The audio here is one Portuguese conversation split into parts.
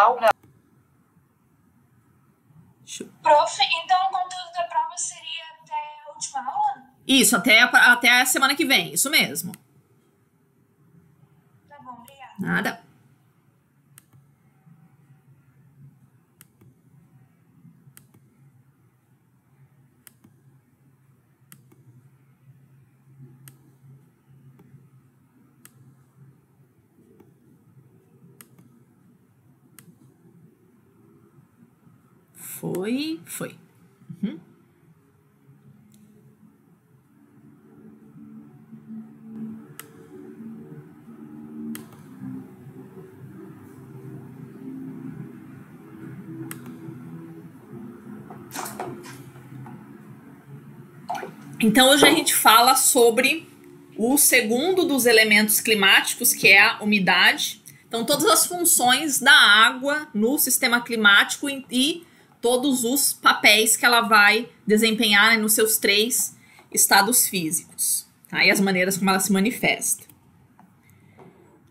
aula. Prof, então o conteúdo da prova seria até a última aula? Isso, até, até a semana que vem, isso mesmo. Tá bom, obrigada. Nada. foi, foi. Uhum. Então hoje a gente fala sobre o segundo dos elementos climáticos, que é a umidade. Então todas as funções da água no sistema climático e todos os papéis que ela vai desempenhar né, nos seus três estados físicos, tá? E as maneiras como ela se manifesta.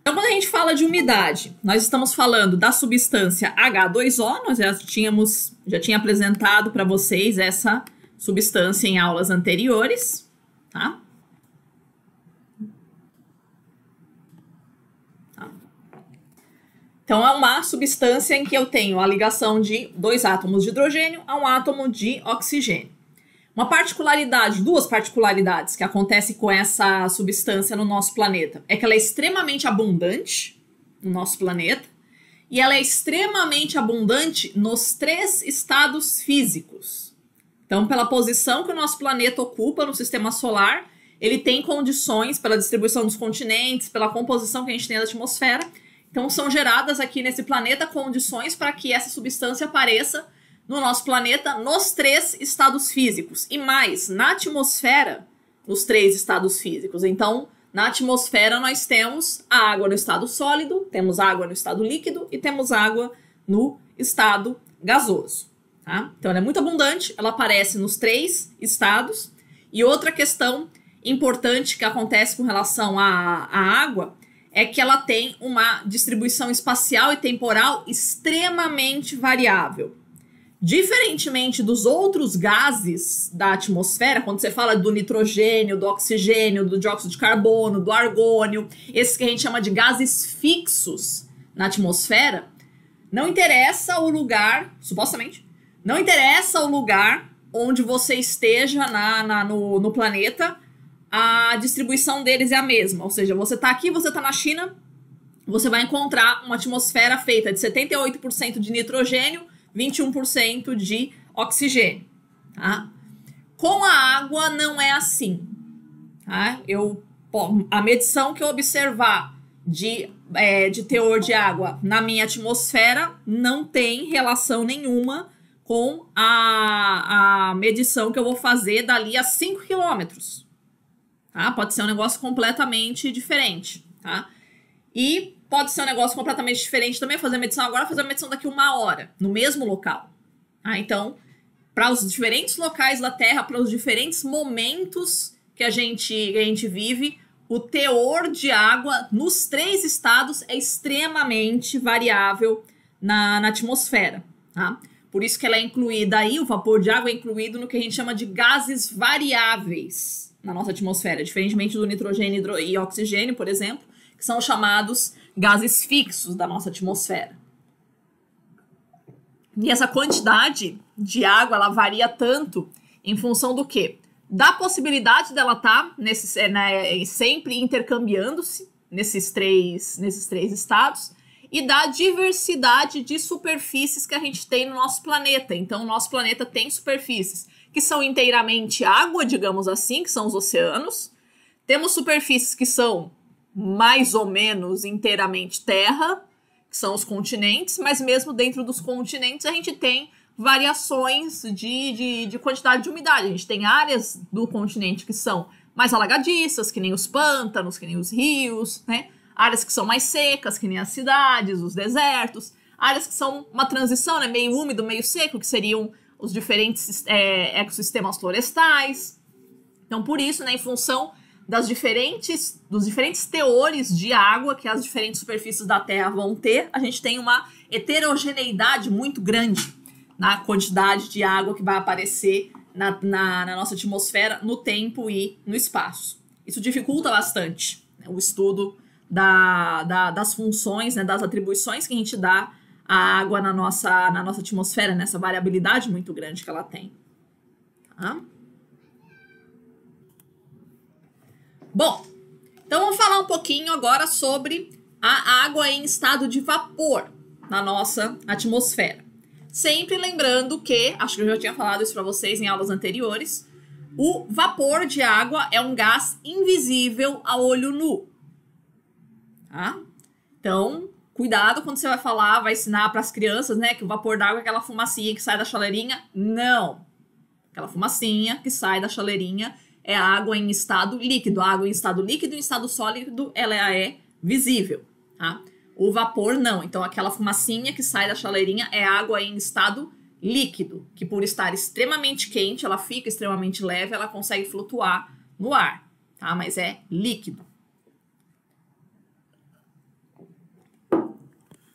Então, quando a gente fala de umidade, nós estamos falando da substância H2O, nós já tínhamos, já tinha apresentado para vocês essa substância em aulas anteriores, tá? Então, é uma substância em que eu tenho a ligação de dois átomos de hidrogênio a um átomo de oxigênio. Uma particularidade, duas particularidades que acontecem com essa substância no nosso planeta é que ela é extremamente abundante no nosso planeta e ela é extremamente abundante nos três estados físicos. Então, pela posição que o nosso planeta ocupa no sistema solar, ele tem condições pela distribuição dos continentes, pela composição que a gente tem da atmosfera, então são geradas aqui nesse planeta condições para que essa substância apareça no nosso planeta nos três estados físicos e mais na atmosfera nos três estados físicos. Então, na atmosfera nós temos a água no estado sólido, temos água no estado líquido e temos água no estado gasoso. Tá? Então, ela é muito abundante, ela aparece nos três estados. E outra questão importante que acontece com relação à, à água é que ela tem uma distribuição espacial e temporal extremamente variável. Diferentemente dos outros gases da atmosfera, quando você fala do nitrogênio, do oxigênio, do dióxido de carbono, do argônio, esses que a gente chama de gases fixos na atmosfera, não interessa o lugar, supostamente, não interessa o lugar onde você esteja na, na no, no planeta, a distribuição deles é a mesma. Ou seja, você está aqui, você está na China, você vai encontrar uma atmosfera feita de 78% de nitrogênio, 21% de oxigênio. Tá? Com a água não é assim. Tá? Eu, a medição que eu observar de, é, de teor de água na minha atmosfera não tem relação nenhuma com a, a medição que eu vou fazer dali a 5 quilômetros tá? Pode ser um negócio completamente diferente, tá? E pode ser um negócio completamente diferente também, fazer a medição agora, fazer a medição daqui uma hora, no mesmo local. Tá? Então, para os diferentes locais da Terra, para os diferentes momentos que a gente, que a gente vive, o teor de água nos três estados é extremamente variável na, na atmosfera. Tá? Por isso que ela é incluída aí, o vapor de água é incluído no que a gente chama de gases variáveis na nossa atmosfera, diferentemente do nitrogênio e oxigênio, por exemplo, que são chamados gases fixos da nossa atmosfera. E essa quantidade de água ela varia tanto em função do quê? Da possibilidade dela estar tá nesse, é, né, sempre intercambiando-se nesses três, nesses três estados e da diversidade de superfícies que a gente tem no nosso planeta. Então, o nosso planeta tem superfícies que são inteiramente água, digamos assim, que são os oceanos. Temos superfícies que são mais ou menos inteiramente terra, que são os continentes, mas mesmo dentro dos continentes a gente tem variações de, de, de quantidade de umidade. A gente tem áreas do continente que são mais alagadiças, que nem os pântanos, que nem os rios, né? Áreas que são mais secas, que nem as cidades, os desertos. Áreas que são uma transição, né? Meio úmido, meio seco, que seriam os diferentes é, ecossistemas florestais. Então, por isso, né, em função das diferentes, dos diferentes teores de água que as diferentes superfícies da Terra vão ter, a gente tem uma heterogeneidade muito grande na quantidade de água que vai aparecer na, na, na nossa atmosfera, no tempo e no espaço. Isso dificulta bastante né, o estudo da, da, das funções, né, das atribuições que a gente dá a água na nossa, na nossa atmosfera, nessa variabilidade muito grande que ela tem. Tá? Bom, então vamos falar um pouquinho agora sobre a água em estado de vapor na nossa atmosfera. Sempre lembrando que, acho que eu já tinha falado isso para vocês em aulas anteriores, o vapor de água é um gás invisível a olho nu. Tá? Então, Cuidado quando você vai falar, vai ensinar para as crianças, né, que o vapor d'água é aquela fumacinha que sai da chaleirinha. Não. Aquela fumacinha que sai da chaleirinha é água em estado líquido. A água em estado líquido e em estado sólido, ela é, é visível, tá? O vapor não. Então aquela fumacinha que sai da chaleirinha é água em estado líquido, que por estar extremamente quente, ela fica extremamente leve, ela consegue flutuar no ar, tá? Mas é líquido.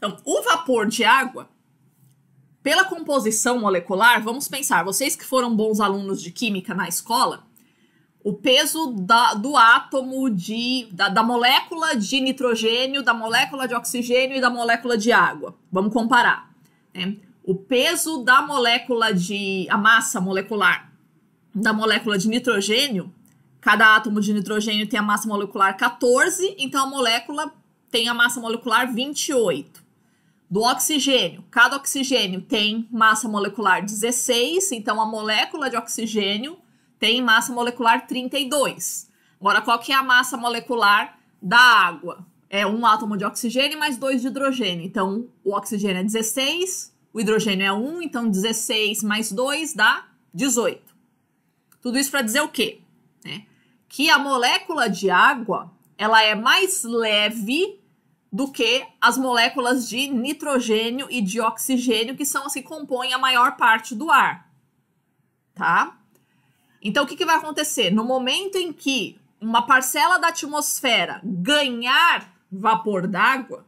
Então, o vapor de água, pela composição molecular, vamos pensar, vocês que foram bons alunos de química na escola, o peso da, do átomo de da, da, molécula de nitrogênio, da molécula de oxigênio e da molécula de água. Vamos comparar. Né? O peso da molécula de a massa molecular da molécula de nitrogênio, cada átomo de nitrogênio tem a massa molecular 14, então a molécula tem a massa molecular 28. Do oxigênio, cada oxigênio tem massa molecular 16, então a molécula de oxigênio tem massa molecular 32. Agora, qual que é a massa molecular da água? É um átomo de oxigênio mais dois de hidrogênio. Então, o oxigênio é 16, o hidrogênio é 1, então 16 mais 2 dá 18. Tudo isso para dizer o quê? Né? Que a molécula de água ela é mais leve do que as moléculas de nitrogênio e de oxigênio, que são as que compõem a maior parte do ar. Tá? Então, o que, que vai acontecer? No momento em que uma parcela da atmosfera ganhar vapor d'água,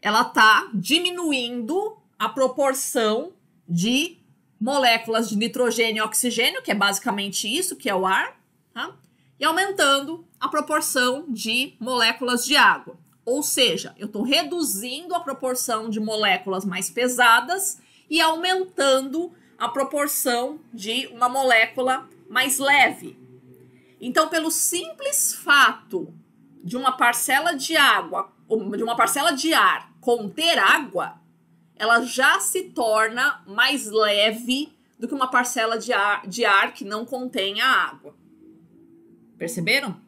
ela está diminuindo a proporção de moléculas de nitrogênio e oxigênio, que é basicamente isso, que é o ar, tá? e aumentando a proporção de moléculas de água. Ou seja, eu estou reduzindo a proporção de moléculas mais pesadas e aumentando a proporção de uma molécula mais leve. Então, pelo simples fato de uma parcela de água, de uma parcela de ar conter água, ela já se torna mais leve do que uma parcela de ar, de ar que não contém a água. Perceberam?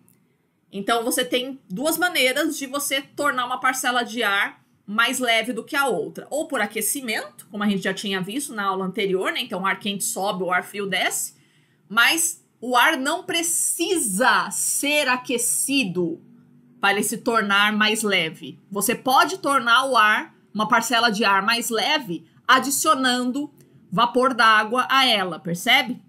Então você tem duas maneiras de você tornar uma parcela de ar mais leve do que a outra. Ou por aquecimento, como a gente já tinha visto na aula anterior, né? Então o ar quente sobe, o ar frio desce, mas o ar não precisa ser aquecido para ele se tornar mais leve. Você pode tornar o ar, uma parcela de ar mais leve, adicionando vapor d'água a ela, percebe?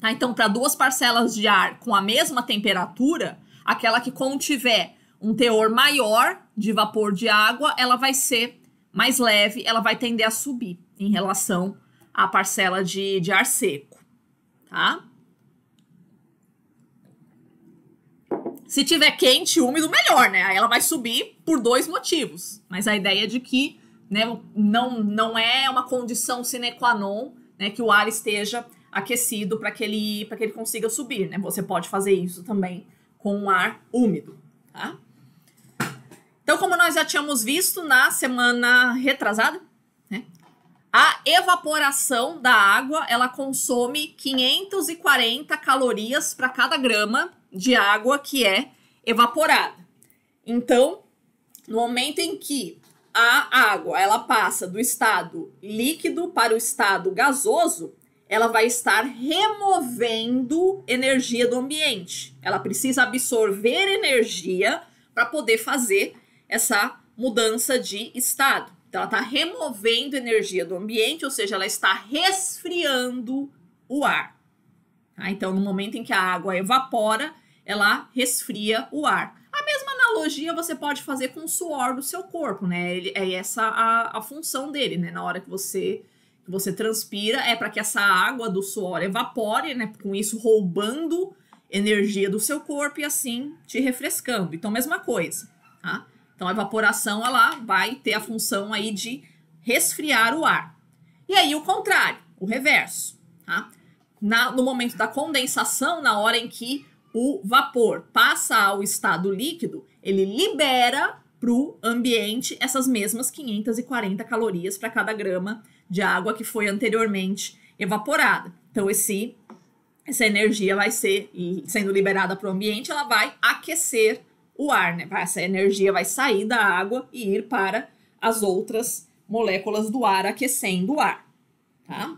Tá, então, para duas parcelas de ar com a mesma temperatura, Aquela que contiver um teor maior de vapor de água, ela vai ser mais leve, ela vai tender a subir em relação à parcela de, de ar seco, tá? Se tiver quente e úmido, melhor, né? Aí ela vai subir por dois motivos. Mas a ideia é de que né, não, não é uma condição sine qua non né, que o ar esteja aquecido para que, ele, que ele consiga subir, né? Você pode fazer isso também com um ar úmido, tá? Então, como nós já tínhamos visto na semana retrasada, né, a evaporação da água ela consome 540 calorias para cada grama de água que é evaporada. Então, no momento em que a água ela passa do estado líquido para o estado gasoso, ela vai estar removendo energia do ambiente. Ela precisa absorver energia para poder fazer essa mudança de estado. Então, ela está removendo energia do ambiente, ou seja, ela está resfriando o ar. Tá? Então, no momento em que a água evapora, ela resfria o ar. A mesma analogia você pode fazer com o suor do seu corpo, né? Ele, é essa a, a função dele, né? Na hora que você você transpira é para que essa água do suor evapore, né? Com isso roubando energia do seu corpo e assim te refrescando. Então, mesma coisa, tá? Então, a evaporação, ela vai ter a função aí de resfriar o ar. E aí, o contrário, o reverso, tá? Na, no momento da condensação, na hora em que o vapor passa ao estado líquido, ele libera para o ambiente essas mesmas 540 calorias para cada grama de água que foi anteriormente evaporada. Então, esse, essa energia vai ser, sendo liberada para o ambiente, ela vai aquecer o ar, né? Essa energia vai sair da água e ir para as outras moléculas do ar aquecendo o ar, tá?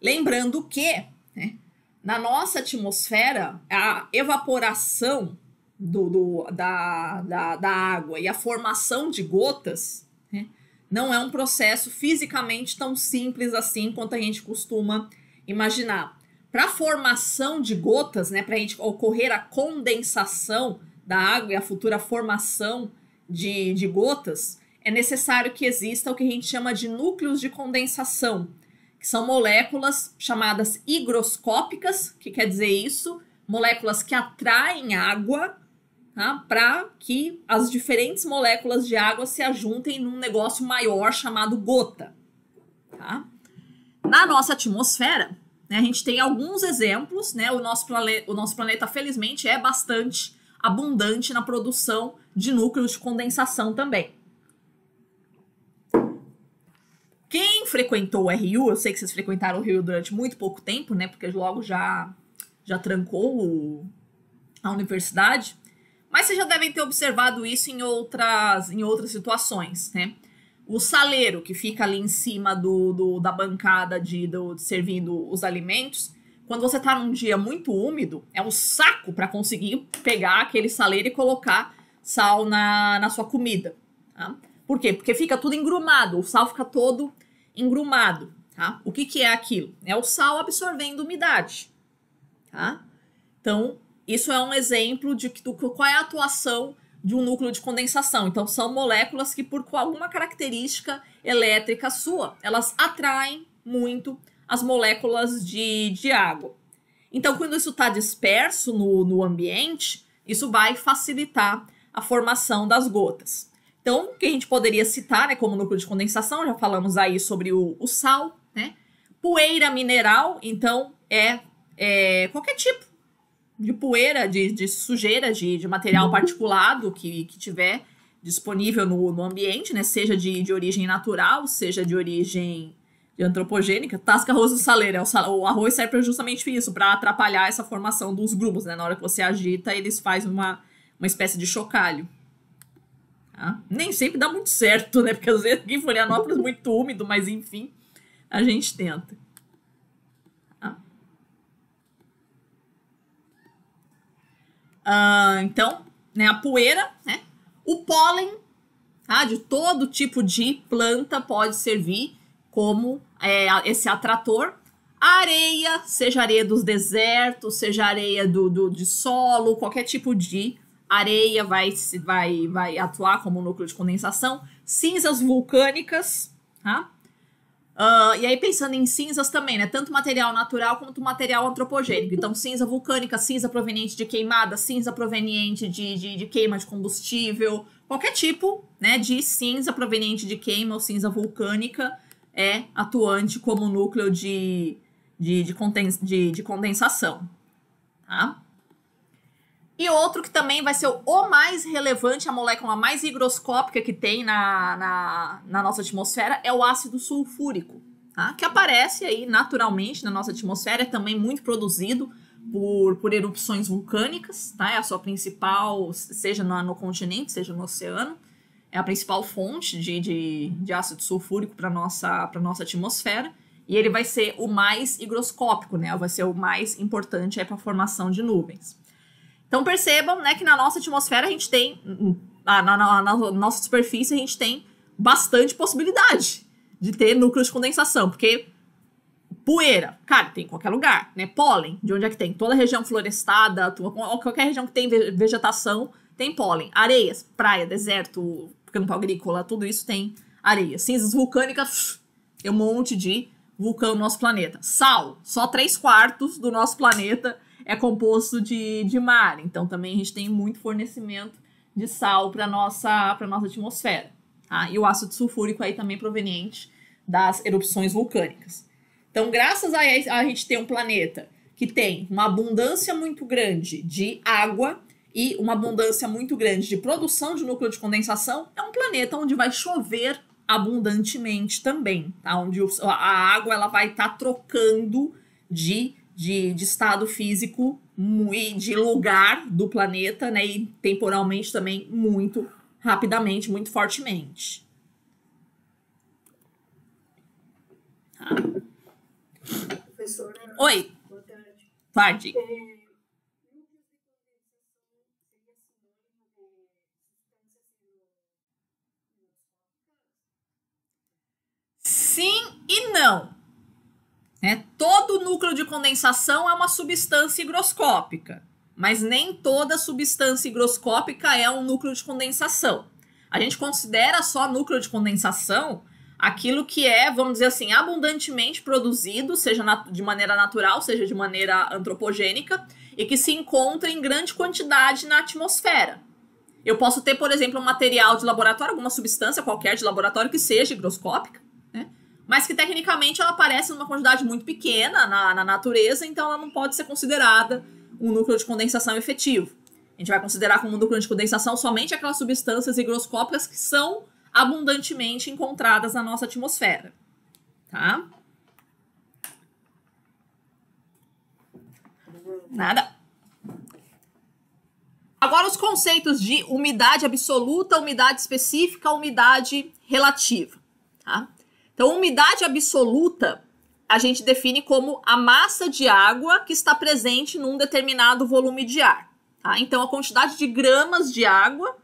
Lembrando que né, na nossa atmosfera, a evaporação do, do, da, da, da água e a formação de gotas não é um processo fisicamente tão simples assim quanto a gente costuma imaginar. Para a formação de gotas, né, para a gente ocorrer a condensação da água e a futura formação de, de gotas, é necessário que exista o que a gente chama de núcleos de condensação, que são moléculas chamadas higroscópicas, que quer dizer isso, moléculas que atraem água tá? para que as diferentes moléculas de água se ajuntem num negócio maior chamado gota. Tá? Na nossa atmosfera, né, a gente tem alguns exemplos, né? O nosso, planeta, o nosso planeta, felizmente, é bastante abundante na produção de núcleos de condensação também. Quem frequentou o RU, eu sei que vocês frequentaram o Rio durante muito pouco tempo, né? Porque logo já já trancou o, a universidade. Mas vocês já devem ter observado isso em outras, em outras situações, né? O saleiro que fica ali em cima do, do da bancada de, do, servindo os alimentos, quando você está num dia muito úmido, é um saco para conseguir pegar aquele saleiro e colocar sal na, na sua comida. Tá? Por quê? Porque fica tudo engrumado, o sal fica todo engrumado. Tá? O que, que é aquilo? É o sal absorvendo umidade. Tá? Então, isso é um exemplo de, do, qual é a atuação de um núcleo de condensação. Então, são moléculas que, por alguma característica elétrica sua, elas atraem muito as moléculas de, de água. Então, quando isso está disperso no, no ambiente, isso vai facilitar a formação das gotas. Então, o que a gente poderia citar né, como núcleo de condensação, já falamos aí sobre o, o sal, né? Poeira mineral, então, é, é qualquer tipo de poeira, de, de sujeira, de, de material uhum. particulado que, que tiver disponível no, no ambiente, né? Seja de, de origem natural, seja de origem de antropogênica. Tasca arroz no saleiro. O arroz serve justamente isso, para atrapalhar essa formação dos grumos, né? Na hora que você agita, eles fazem uma, uma espécie de chocalho. Tá? Nem sempre dá muito certo, né? Porque às vezes aqui em Florianópolis é muito úmido, mas enfim, a gente tenta. Uh, então, né, a poeira, né? O pólen, tá? De todo tipo de planta pode servir como é, esse atrator. A areia, seja areia dos desertos, seja areia do, do, de solo, qualquer tipo de areia vai, vai, vai atuar como núcleo de condensação. Cinzas vulcânicas, tá? Uh, e aí, pensando em cinzas também, né? Tanto material natural quanto material antropogênico. Então, cinza vulcânica, cinza proveniente de queimada, cinza proveniente de, de, de queima de combustível, qualquer tipo né, de cinza proveniente de queima ou cinza vulcânica é atuante como núcleo de, de, de, conden de, de condensação. Tá? E outro que também vai ser o mais relevante, a molécula mais higroscópica que tem na, na, na nossa atmosfera, é o ácido sulfúrico, tá? que aparece aí naturalmente na nossa atmosfera, é também muito produzido por, por erupções vulcânicas, tá? é a sua principal, seja no, no continente, seja no oceano, é a principal fonte de, de, de ácido sulfúrico para a nossa, nossa atmosfera. E ele vai ser o mais higroscópico, né? Vai ser o mais importante para a formação de nuvens. Então percebam, né, que na nossa atmosfera a gente tem, na, na, na, na nossa superfície a gente tem bastante possibilidade de ter núcleos de condensação, porque poeira, cara, tem em qualquer lugar, né? Pólen, de onde é que tem? Toda região florestada, qualquer região que tem vegetação tem pólen. Areias, praia, deserto, campo agrícola, tudo isso tem areia. Cinzas vulcânicas, tem um monte de vulcão no nosso planeta. Sal, só 3 quartos do nosso planeta é composto de, de mar. Então também a gente tem muito fornecimento de sal para nossa para nossa atmosfera. Tá? E o ácido sulfúrico aí também proveniente das erupções vulcânicas. Então, graças a, a gente ter um planeta que tem uma abundância muito grande de água e uma abundância muito grande de produção de núcleo de condensação, é um planeta onde vai chover abundantemente também, tá? Onde a água ela vai estar tá trocando de de, de estado físico e de lugar do planeta, né? E temporalmente também muito rapidamente, muito fortemente. Ah. Oi. Boa tarde. Tarde. É, Sim e não. Né? Todo núcleo de condensação é uma substância higroscópica, mas nem toda substância higroscópica é um núcleo de condensação. A gente considera só núcleo de condensação aquilo que é, vamos dizer assim, abundantemente produzido, seja de maneira natural, seja de maneira antropogênica, e que se encontra em grande quantidade na atmosfera. Eu posso ter, por exemplo, um material de laboratório, alguma substância qualquer de laboratório que seja higroscópica, mas que tecnicamente ela aparece numa quantidade muito pequena na, na natureza, então ela não pode ser considerada um núcleo de condensação efetivo. A gente vai considerar como núcleo de condensação somente aquelas substâncias higroscópicas que são abundantemente encontradas na nossa atmosfera. Tá? Nada. Agora os conceitos de umidade absoluta, umidade específica, umidade relativa. Tá? Então, umidade absoluta a gente define como a massa de água que está presente num determinado volume de ar. Tá? Então, a quantidade de gramas de água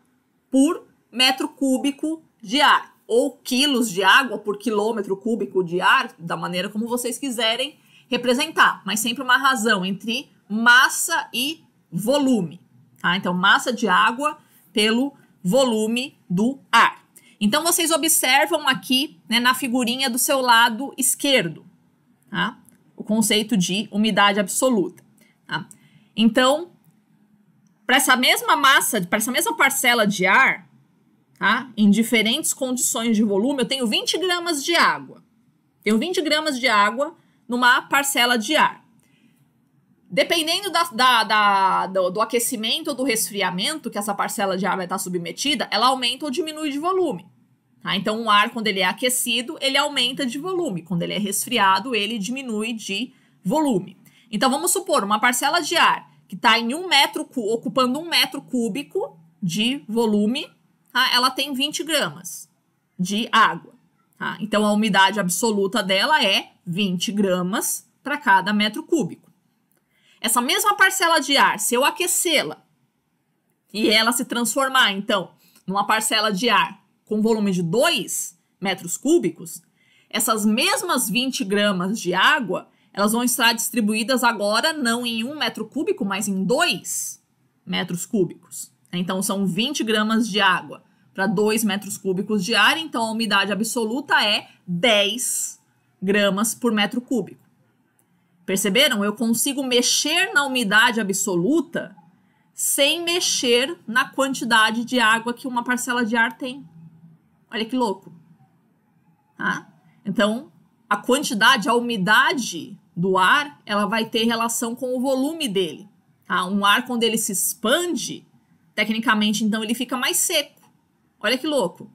por metro cúbico de ar, ou quilos de água por quilômetro cúbico de ar, da maneira como vocês quiserem representar, mas sempre uma razão entre massa e volume. Tá? Então, massa de água pelo volume do ar. Então vocês observam aqui né, na figurinha do seu lado esquerdo tá? o conceito de umidade absoluta. Tá? Então, para essa mesma massa, para essa mesma parcela de ar, tá? em diferentes condições de volume, eu tenho 20 gramas de água. Tenho 20 gramas de água numa parcela de ar. Dependendo da, da, da do, do, aquecimento ou do resfriamento que essa parcela de ar vai estar submetida, ela aumenta ou diminui de volume. Tá? Então, o ar, quando ele é aquecido, ele aumenta de volume. Quando ele é resfriado, ele diminui de volume. Então, vamos supor, uma parcela de ar que está em um metro, ocupando um metro cúbico de volume, tá? ela tem 20 gramas de água. Tá? Então, a umidade absoluta dela é 20 gramas para cada metro cúbico. Essa mesma parcela de ar, se eu aquecê-la e ela se transformar, então, numa parcela de ar com volume de 2 metros cúbicos, essas mesmas 20 gramas de água, elas vão estar distribuídas agora não em 1 metro cúbico, mas em 2 metros cúbicos. Então, são 20 gramas de água para 2 metros cúbicos de ar, então a umidade absoluta é 10 gramas por metro cúbico. Perceberam? Eu consigo mexer na umidade absoluta sem mexer na quantidade de água que uma parcela de ar tem. Olha que louco. Tá? então, a quantidade, a umidade do ar, ela vai ter relação com o volume dele. Tá? Um ar, quando ele se expande, tecnicamente, então, ele fica mais seco. Olha que louco.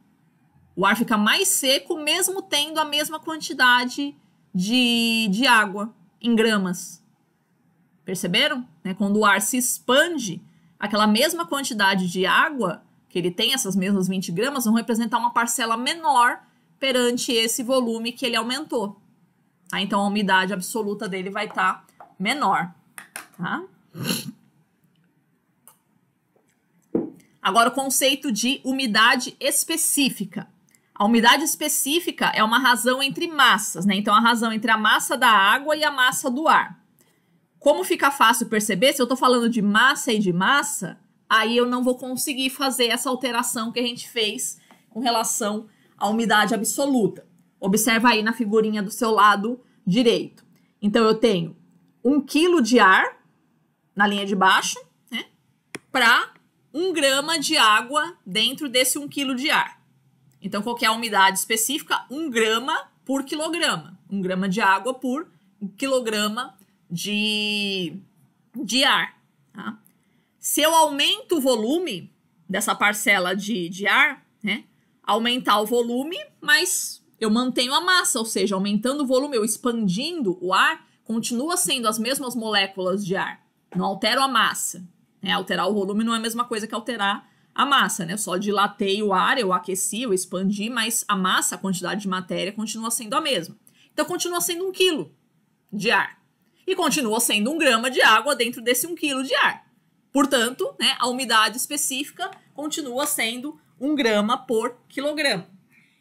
O ar fica mais seco, mesmo tendo a mesma quantidade de, de água em gramas. Perceberam? Né? Quando o ar se expande, aquela mesma quantidade de água que ele tem, essas mesmas 20 gramas, vão representar uma parcela menor perante esse volume que ele aumentou. Tá? Então, a umidade absoluta dele vai estar tá menor. Tá? Agora, o conceito de umidade específica. A umidade específica é uma razão entre massas, né? Então, a razão entre a massa da água e a massa do ar. Como fica fácil perceber, se eu estou falando de massa e de massa, aí eu não vou conseguir fazer essa alteração que a gente fez com relação à umidade absoluta. Observa aí na figurinha do seu lado direito. Então, eu tenho 1 quilo de ar na linha de baixo, né? Para 1 grama de água dentro desse 1 quilo de ar. Então, qual é a umidade específica? 1 um grama por quilograma. 1 um grama de água por quilograma de, de ar. Tá? Se eu aumento o volume dessa parcela de, de ar, né? aumentar o volume, mas eu mantenho a massa, ou seja, aumentando o volume, eu expandindo o ar, continua sendo as mesmas moléculas de ar. Não altero a massa. Né? Alterar o volume não é a mesma coisa que alterar a massa, né? Eu só dilatei o ar, eu aqueci, eu expandi, mas a massa, a quantidade de matéria continua sendo a mesma. Então continua sendo um quilo de ar. E continua sendo um grama de água dentro desse um quilo de ar. Portanto, né, a umidade específica continua sendo um grama por quilograma.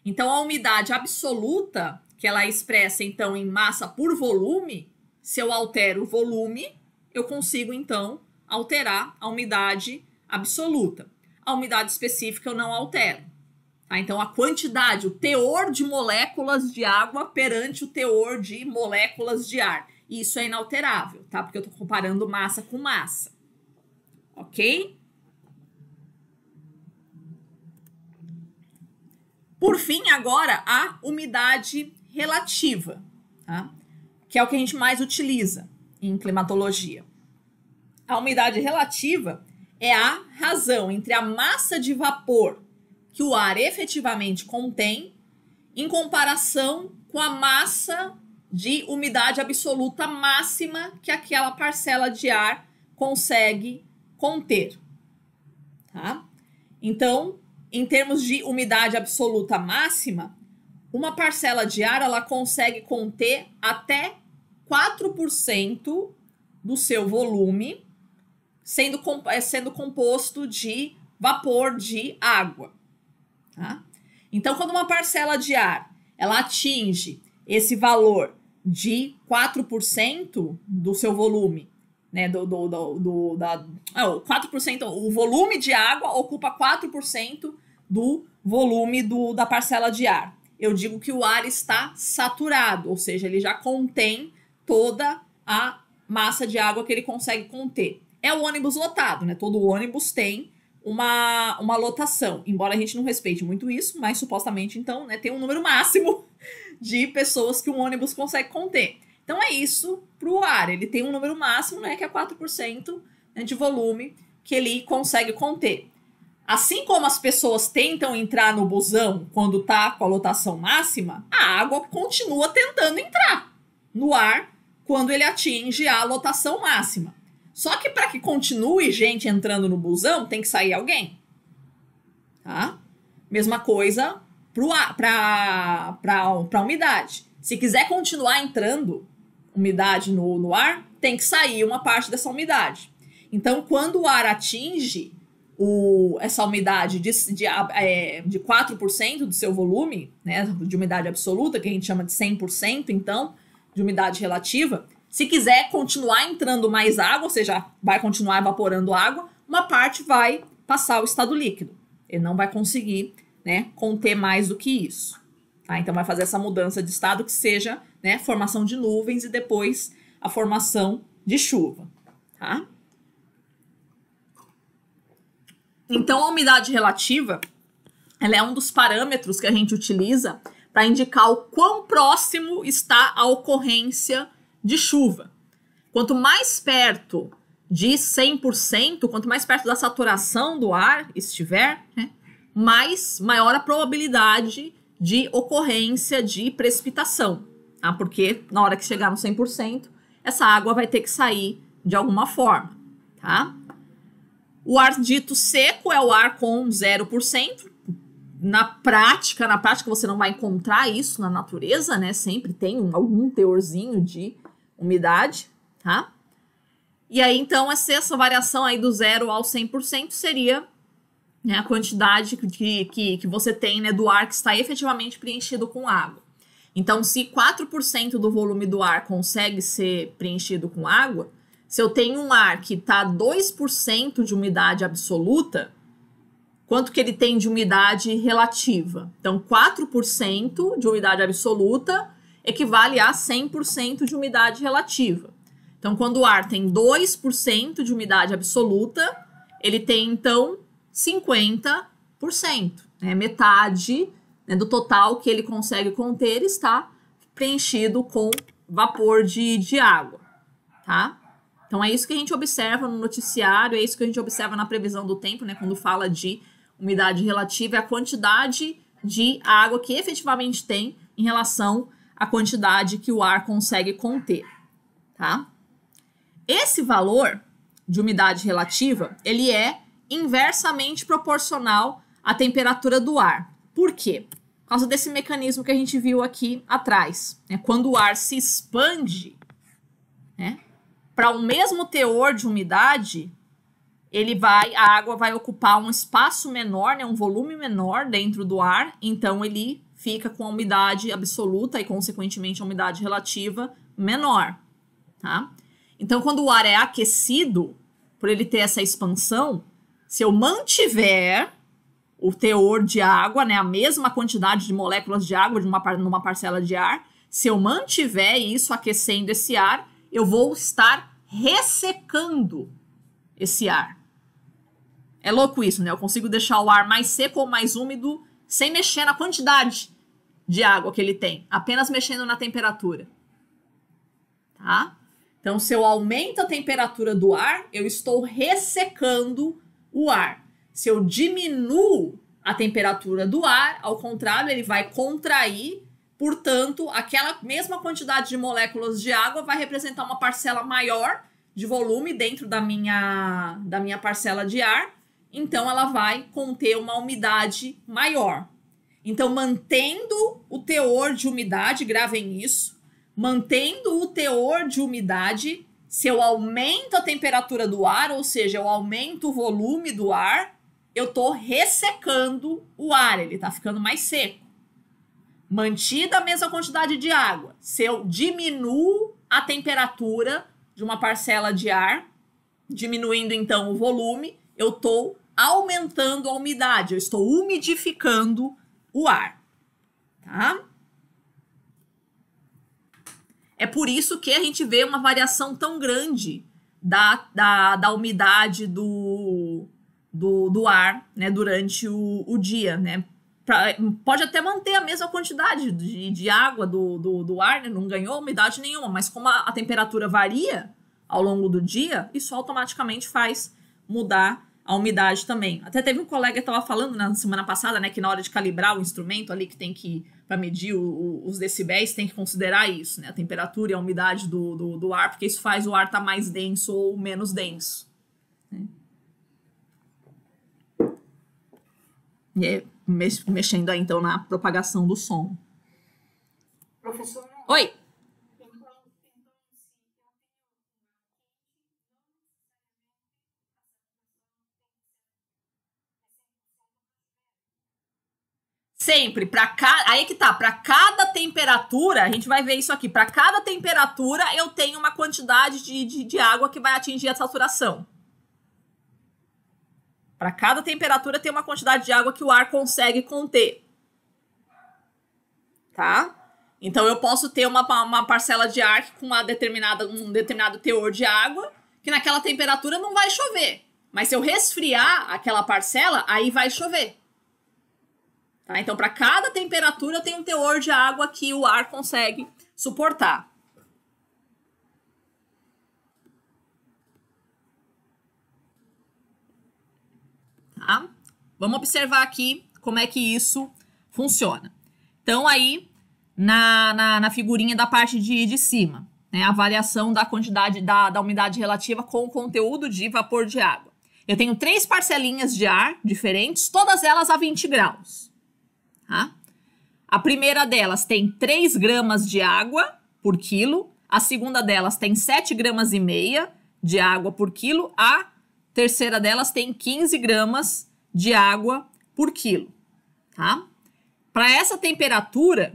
Então, a umidade absoluta, que ela é expressa então em massa por volume, se eu altero o volume, eu consigo então alterar a umidade absoluta a umidade específica eu não altero. Tá? Então, a quantidade, o teor de moléculas de água perante o teor de moléculas de ar. Isso é inalterável, tá? Porque eu estou comparando massa com massa. Ok? Por fim, agora, a umidade relativa, tá? que é o que a gente mais utiliza em climatologia. A umidade relativa é a razão entre a massa de vapor que o ar efetivamente contém em comparação com a massa de umidade absoluta máxima que aquela parcela de ar consegue conter. Tá? Então, em termos de umidade absoluta máxima, uma parcela de ar ela consegue conter até 4% do seu volume sendo, comp eh, sendo composto de vapor de água. Tá? Então, quando uma parcela de ar ela atinge esse valor de 4% do seu volume, né? Do, do, do, do da, ah, 4%, o volume de água ocupa 4% do volume do, da parcela de ar. Eu digo que o ar está saturado, ou seja, ele já contém toda a massa de água que ele consegue conter é o ônibus lotado, né? Todo ônibus tem uma, uma lotação, embora a gente não respeite muito isso, mas supostamente então, né, tem um número máximo de pessoas que um ônibus consegue conter. Então é isso para o ar, ele tem um número máximo, né, que é 4% né, de volume que ele consegue conter. Assim como as pessoas tentam entrar no busão quando tá com a lotação máxima, a água continua tentando entrar no ar quando ele atinge a lotação máxima. Só que para que continue gente entrando no busão, tem que sair alguém. Tá? Mesma coisa para a umidade. Se quiser continuar entrando umidade no, no ar, tem que sair uma parte dessa umidade. Então, quando o ar atinge o, essa umidade de, de, é, de 4% do seu volume, né, de umidade absoluta, que a gente chama de 100%, então, de umidade relativa, se quiser continuar entrando mais água, ou seja, vai continuar evaporando água, uma parte vai passar o estado líquido. Ele não vai conseguir né, conter mais do que isso. Tá? Então vai fazer essa mudança de estado que seja né, formação de nuvens e depois a formação de chuva. Tá? Então a umidade relativa ela é um dos parâmetros que a gente utiliza para indicar o quão próximo está a ocorrência de chuva. Quanto mais perto de 100%, quanto mais perto da saturação do ar estiver, né, mais maior a probabilidade de ocorrência de precipitação, tá? porque na hora que chegar no 100%, essa água vai ter que sair de alguma forma, tá? O ar dito seco é o ar com 0%. Na prática, na prática você não vai encontrar isso na natureza, né? Sempre tem algum teorzinho de umidade, tá? E aí, então, essa variação aí do zero ao 100% seria né, a quantidade que, que, que você tem né, do ar que está efetivamente preenchido com água. Então, se 4% do volume do ar consegue ser preenchido com água, se eu tenho um ar que está 2% de umidade absoluta, quanto que ele tem de umidade relativa? Então, 4% de umidade absoluta equivale a 100% de umidade relativa. Então, quando o ar tem 2% de umidade absoluta, ele tem então 50%. Né? Metade né, do total que ele consegue conter está preenchido com vapor de, de água. Tá? Então é isso que a gente observa no noticiário, é isso que a gente observa na previsão do tempo, né? Quando fala de umidade relativa, é a quantidade de água que efetivamente tem em relação a quantidade que o ar consegue conter, tá? Esse valor de umidade relativa, ele é inversamente proporcional à temperatura do ar. Por quê? Por causa desse mecanismo que a gente viu aqui atrás. Né? Quando o ar se expande, né? para o um mesmo teor de umidade, ele vai, a água vai ocupar um espaço menor, né? um volume menor dentro do ar, então ele fica com a umidade absoluta e, consequentemente, a umidade relativa menor. Tá? Então, quando o ar é aquecido, por ele ter essa expansão, se eu mantiver o teor de água, né, a mesma quantidade de moléculas de água de uma, numa parcela de ar, se eu mantiver isso aquecendo esse ar, eu vou estar ressecando esse ar. É louco isso, né? Eu consigo deixar o ar mais seco ou mais úmido sem mexer na quantidade de água que ele tem, apenas mexendo na temperatura. Tá? Então, se eu aumento a temperatura do ar, eu estou ressecando o ar. Se eu diminuo a temperatura do ar, ao contrário, ele vai contrair, portanto, aquela mesma quantidade de moléculas de água vai representar uma parcela maior de volume dentro da minha, da minha parcela de ar, então ela vai conter uma umidade maior. Então, mantendo o teor de umidade, gravem isso, mantendo o teor de umidade, se eu aumento a temperatura do ar, ou seja, eu aumento o volume do ar, eu estou ressecando o ar, ele está ficando mais seco. Mantida a mesma quantidade de água, se eu diminuo a temperatura de uma parcela de ar, diminuindo então o volume, eu estou aumentando a umidade, eu estou umidificando o ar, tá? É por isso que a gente vê uma variação tão grande da, da, da umidade do, do, do ar né, durante o, o dia, né? Pra, pode até manter a mesma quantidade de, de água do, do, do ar, né? não ganhou umidade nenhuma, mas como a, a temperatura varia ao longo do dia, isso automaticamente faz mudar a umidade também. Até teve um colega que estava falando né, na semana passada, né, que na hora de calibrar o instrumento ali que tem que para medir o, o, os decibéis tem que considerar isso, né, a temperatura e a umidade do, do, do ar, porque isso faz o ar estar tá mais denso ou menos denso. Né? E é mexendo aí então na propagação do som. Professor. Oi. Sempre, para cada. Aí é que tá, para cada temperatura, a gente vai ver isso aqui. Para cada temperatura, eu tenho uma quantidade de, de, de água que vai atingir a saturação. Para cada temperatura, tem uma quantidade de água que o ar consegue conter. Tá? Então eu posso ter uma, uma parcela de ar com uma determinada, um determinado teor de água, que naquela temperatura não vai chover. Mas se eu resfriar aquela parcela, aí vai chover. Tá? Então, para cada temperatura, eu tenho um teor de água que o ar consegue suportar. Tá? Vamos observar aqui como é que isso funciona. Então, aí, na, na, na figurinha da parte de, de cima, né, a variação da quantidade da, da umidade relativa com o conteúdo de vapor de água. Eu tenho três parcelinhas de ar diferentes, todas elas a 20 graus. Tá? A primeira delas tem 3 gramas de água por quilo, a segunda delas tem 7 gramas e meia de água por quilo, a terceira delas tem 15 gramas de água por quilo, tá? Para essa temperatura,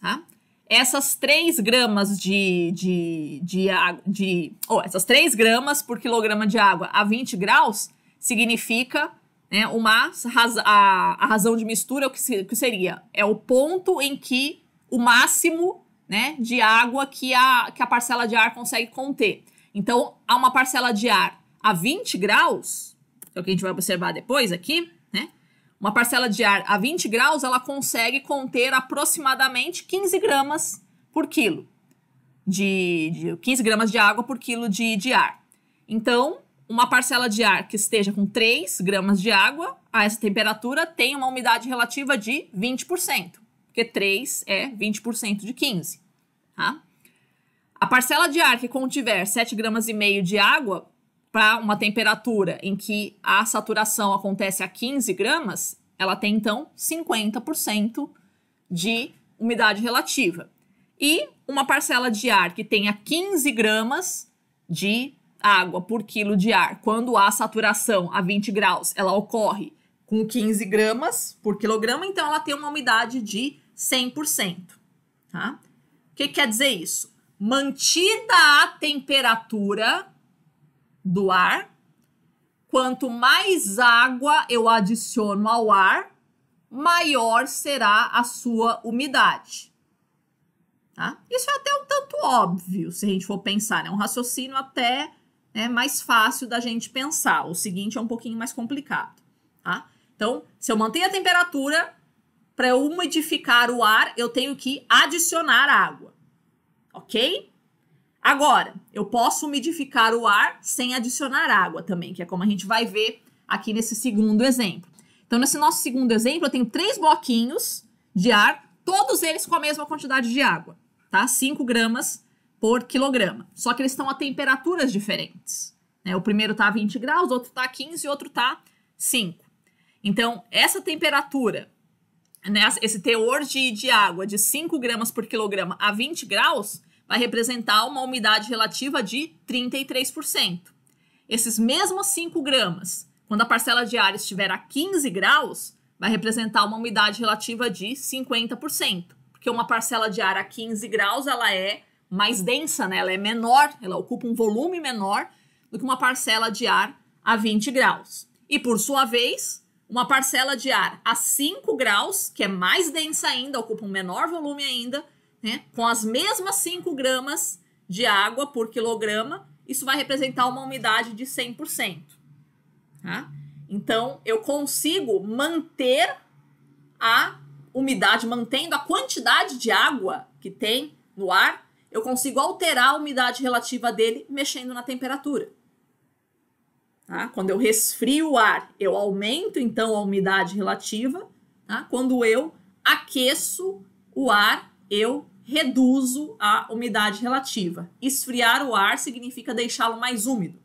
tá? Essas 3 gramas de, de, de, de, de oh, essas 3 gramas por quilograma de água a 20 graus significa né? O mas, a, a razão de mistura, é o que, se, que seria? É o ponto em que o máximo né, de água que a, que a parcela de ar consegue conter. Então, há uma parcela de ar a 20 graus, que é o que a gente vai observar depois aqui, né? Uma parcela de ar a 20 graus, ela consegue conter aproximadamente 15 gramas por quilo. De, de 15 gramas de água por quilo de, de ar. Então, uma parcela de ar que esteja com 3 gramas de água a essa temperatura tem uma umidade relativa de 20%, porque 3 é 20% de 15. Tá? A parcela de ar que contiver 7 gramas e meio de água para uma temperatura em que a saturação acontece a 15 gramas, ela tem então 50% de umidade relativa. E uma parcela de ar que tenha 15 gramas de água por quilo de ar, quando há saturação a 20 graus, ela ocorre com 15 gramas por quilograma, então ela tem uma umidade de 100%. Tá? O que quer dizer isso? Mantida a temperatura do ar, quanto mais água eu adiciono ao ar, maior será a sua umidade. Tá? Isso é até um tanto óbvio, se a gente for pensar, é né? um raciocínio até né, mais fácil da gente pensar. O seguinte é um pouquinho mais complicado, tá? Então, se eu mantenho a temperatura, para eu umidificar o ar, eu tenho que adicionar água, ok? Agora, eu posso umidificar o ar sem adicionar água também, que é como a gente vai ver aqui nesse segundo exemplo. Então, nesse nosso segundo exemplo, eu tenho três bloquinhos de ar, todos eles com a mesma quantidade de água, tá? 5 gramas por quilograma. Só que eles estão a temperaturas diferentes. Né? O primeiro está a 20 graus, outro está a 15 e outro está 5. Então, essa temperatura, né, esse teor de, de água de 5 gramas por quilograma a 20 graus, vai representar uma umidade relativa de 33%. Esses mesmos 5 gramas, quando a parcela de ar estiver a 15 graus, vai representar uma umidade relativa de 50%, porque uma parcela de ar a 15 graus ela é mais densa, né? ela é menor, ela ocupa um volume menor do que uma parcela de ar a 20 graus. E por sua vez, uma parcela de ar a 5 graus, que é mais densa ainda, ocupa um menor volume ainda, né? com as mesmas 5 gramas de água por quilograma, isso vai representar uma umidade de 100%. Tá? Então, eu consigo manter a umidade, mantendo a quantidade de água que tem no ar eu consigo alterar a umidade relativa dele mexendo na temperatura. Tá? Quando eu resfrio o ar, eu aumento então a umidade relativa. Tá? Quando eu aqueço o ar, eu reduzo a umidade relativa. Esfriar o ar significa deixá-lo mais úmido.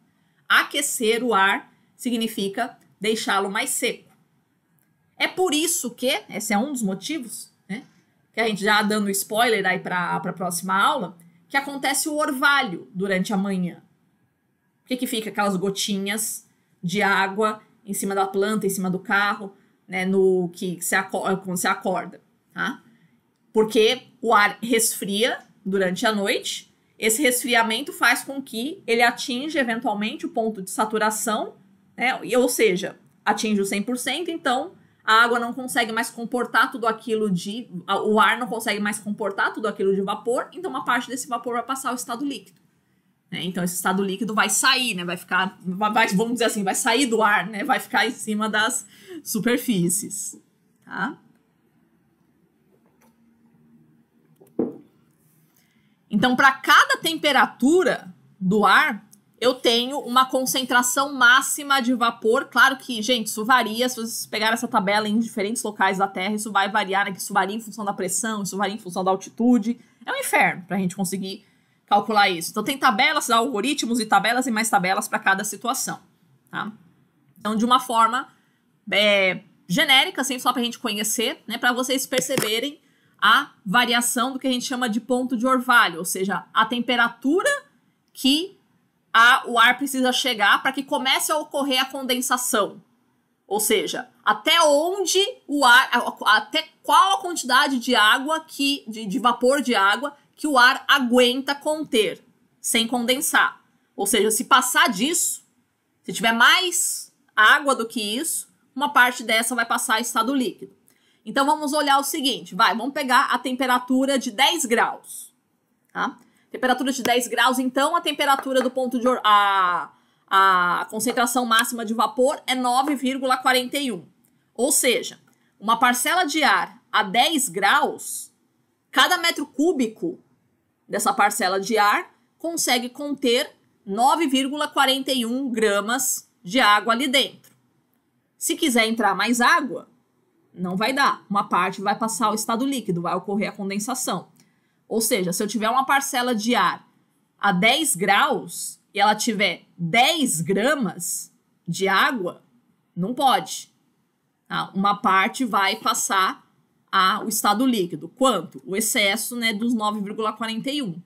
Aquecer o ar significa deixá-lo mais seco. É por isso que, esse é um dos motivos, que a gente já dando spoiler aí para a próxima aula, que acontece o orvalho durante a manhã. O que, que fica? Aquelas gotinhas de água em cima da planta, em cima do carro, né, no que você acorda, quando você acorda, tá? Porque o ar resfria durante a noite. Esse resfriamento faz com que ele atinja eventualmente o ponto de saturação, né? Ou seja, atinge o 100%, então a água não consegue mais comportar tudo aquilo de. O ar não consegue mais comportar tudo aquilo de vapor, então uma parte desse vapor vai passar ao estado líquido. Né? Então esse estado líquido vai sair, né? vai ficar, vai, vamos dizer assim, vai sair do ar, né? vai ficar em cima das superfícies. Tá? Então, para cada temperatura do ar, eu tenho uma concentração máxima de vapor. Claro que, gente, isso varia. Se vocês pegarem essa tabela em diferentes locais da Terra, isso vai variar, né? Isso varia em função da pressão, isso varia em função da altitude. É um inferno para a gente conseguir calcular isso. Então, tem tabelas, algoritmos e tabelas e mais tabelas para cada situação, tá? Então, de uma forma é, genérica, assim, só para a gente conhecer, né? Para vocês perceberem a variação do que a gente chama de ponto de orvalho, ou seja, a temperatura que a, o ar precisa chegar para que comece a ocorrer a condensação. Ou seja, até onde o ar, até qual a quantidade de água que, de, de vapor de água que o ar aguenta conter sem condensar. Ou seja, se passar disso, se tiver mais água do que isso, uma parte dessa vai passar a estado líquido. Então vamos olhar o seguinte, vai, vamos pegar a temperatura de 10 graus, tá? Temperatura de 10 graus, então a temperatura do ponto de. A, a concentração máxima de vapor é 9,41. Ou seja, uma parcela de ar a 10 graus, cada metro cúbico dessa parcela de ar consegue conter 9,41 gramas de água ali dentro. Se quiser entrar mais água, não vai dar. Uma parte vai passar ao estado líquido, vai ocorrer a condensação. Ou seja, se eu tiver uma parcela de ar a 10 graus e ela tiver 10 gramas de água, não pode. Tá? Uma parte vai passar ao estado líquido. Quanto? O excesso né, dos 9,41.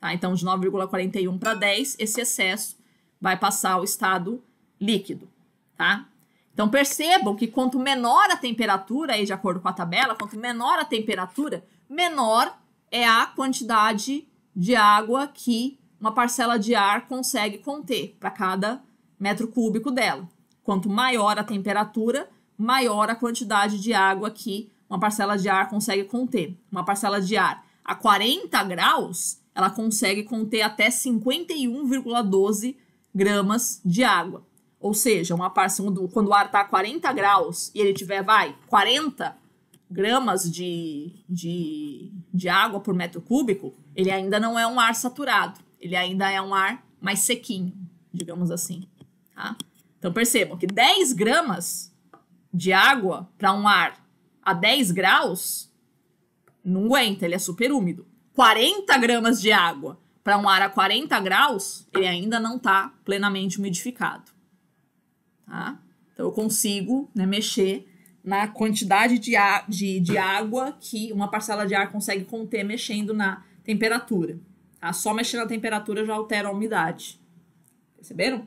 Tá? Então, de 9,41 para 10, esse excesso vai passar ao estado líquido. Tá? Então, percebam que quanto menor a temperatura, aí, de acordo com a tabela, quanto menor a temperatura, menor é a quantidade de água que uma parcela de ar consegue conter para cada metro cúbico dela. Quanto maior a temperatura, maior a quantidade de água que uma parcela de ar consegue conter. Uma parcela de ar a 40 graus, ela consegue conter até 51,12 gramas de água. Ou seja, uma parcela, quando o ar está a 40 graus e ele tiver, vai, 40, gramas de, de, de água por metro cúbico, ele ainda não é um ar saturado. Ele ainda é um ar mais sequinho, digamos assim. Tá? Então percebam que 10 gramas de água para um ar a 10 graus não aguenta, ele é super úmido. 40 gramas de água para um ar a 40 graus, ele ainda não está plenamente umidificado. Tá? Então eu consigo né, mexer na quantidade de, de, de água que uma parcela de ar consegue conter mexendo na temperatura. Tá? Só mexer na temperatura já altera a umidade. Perceberam?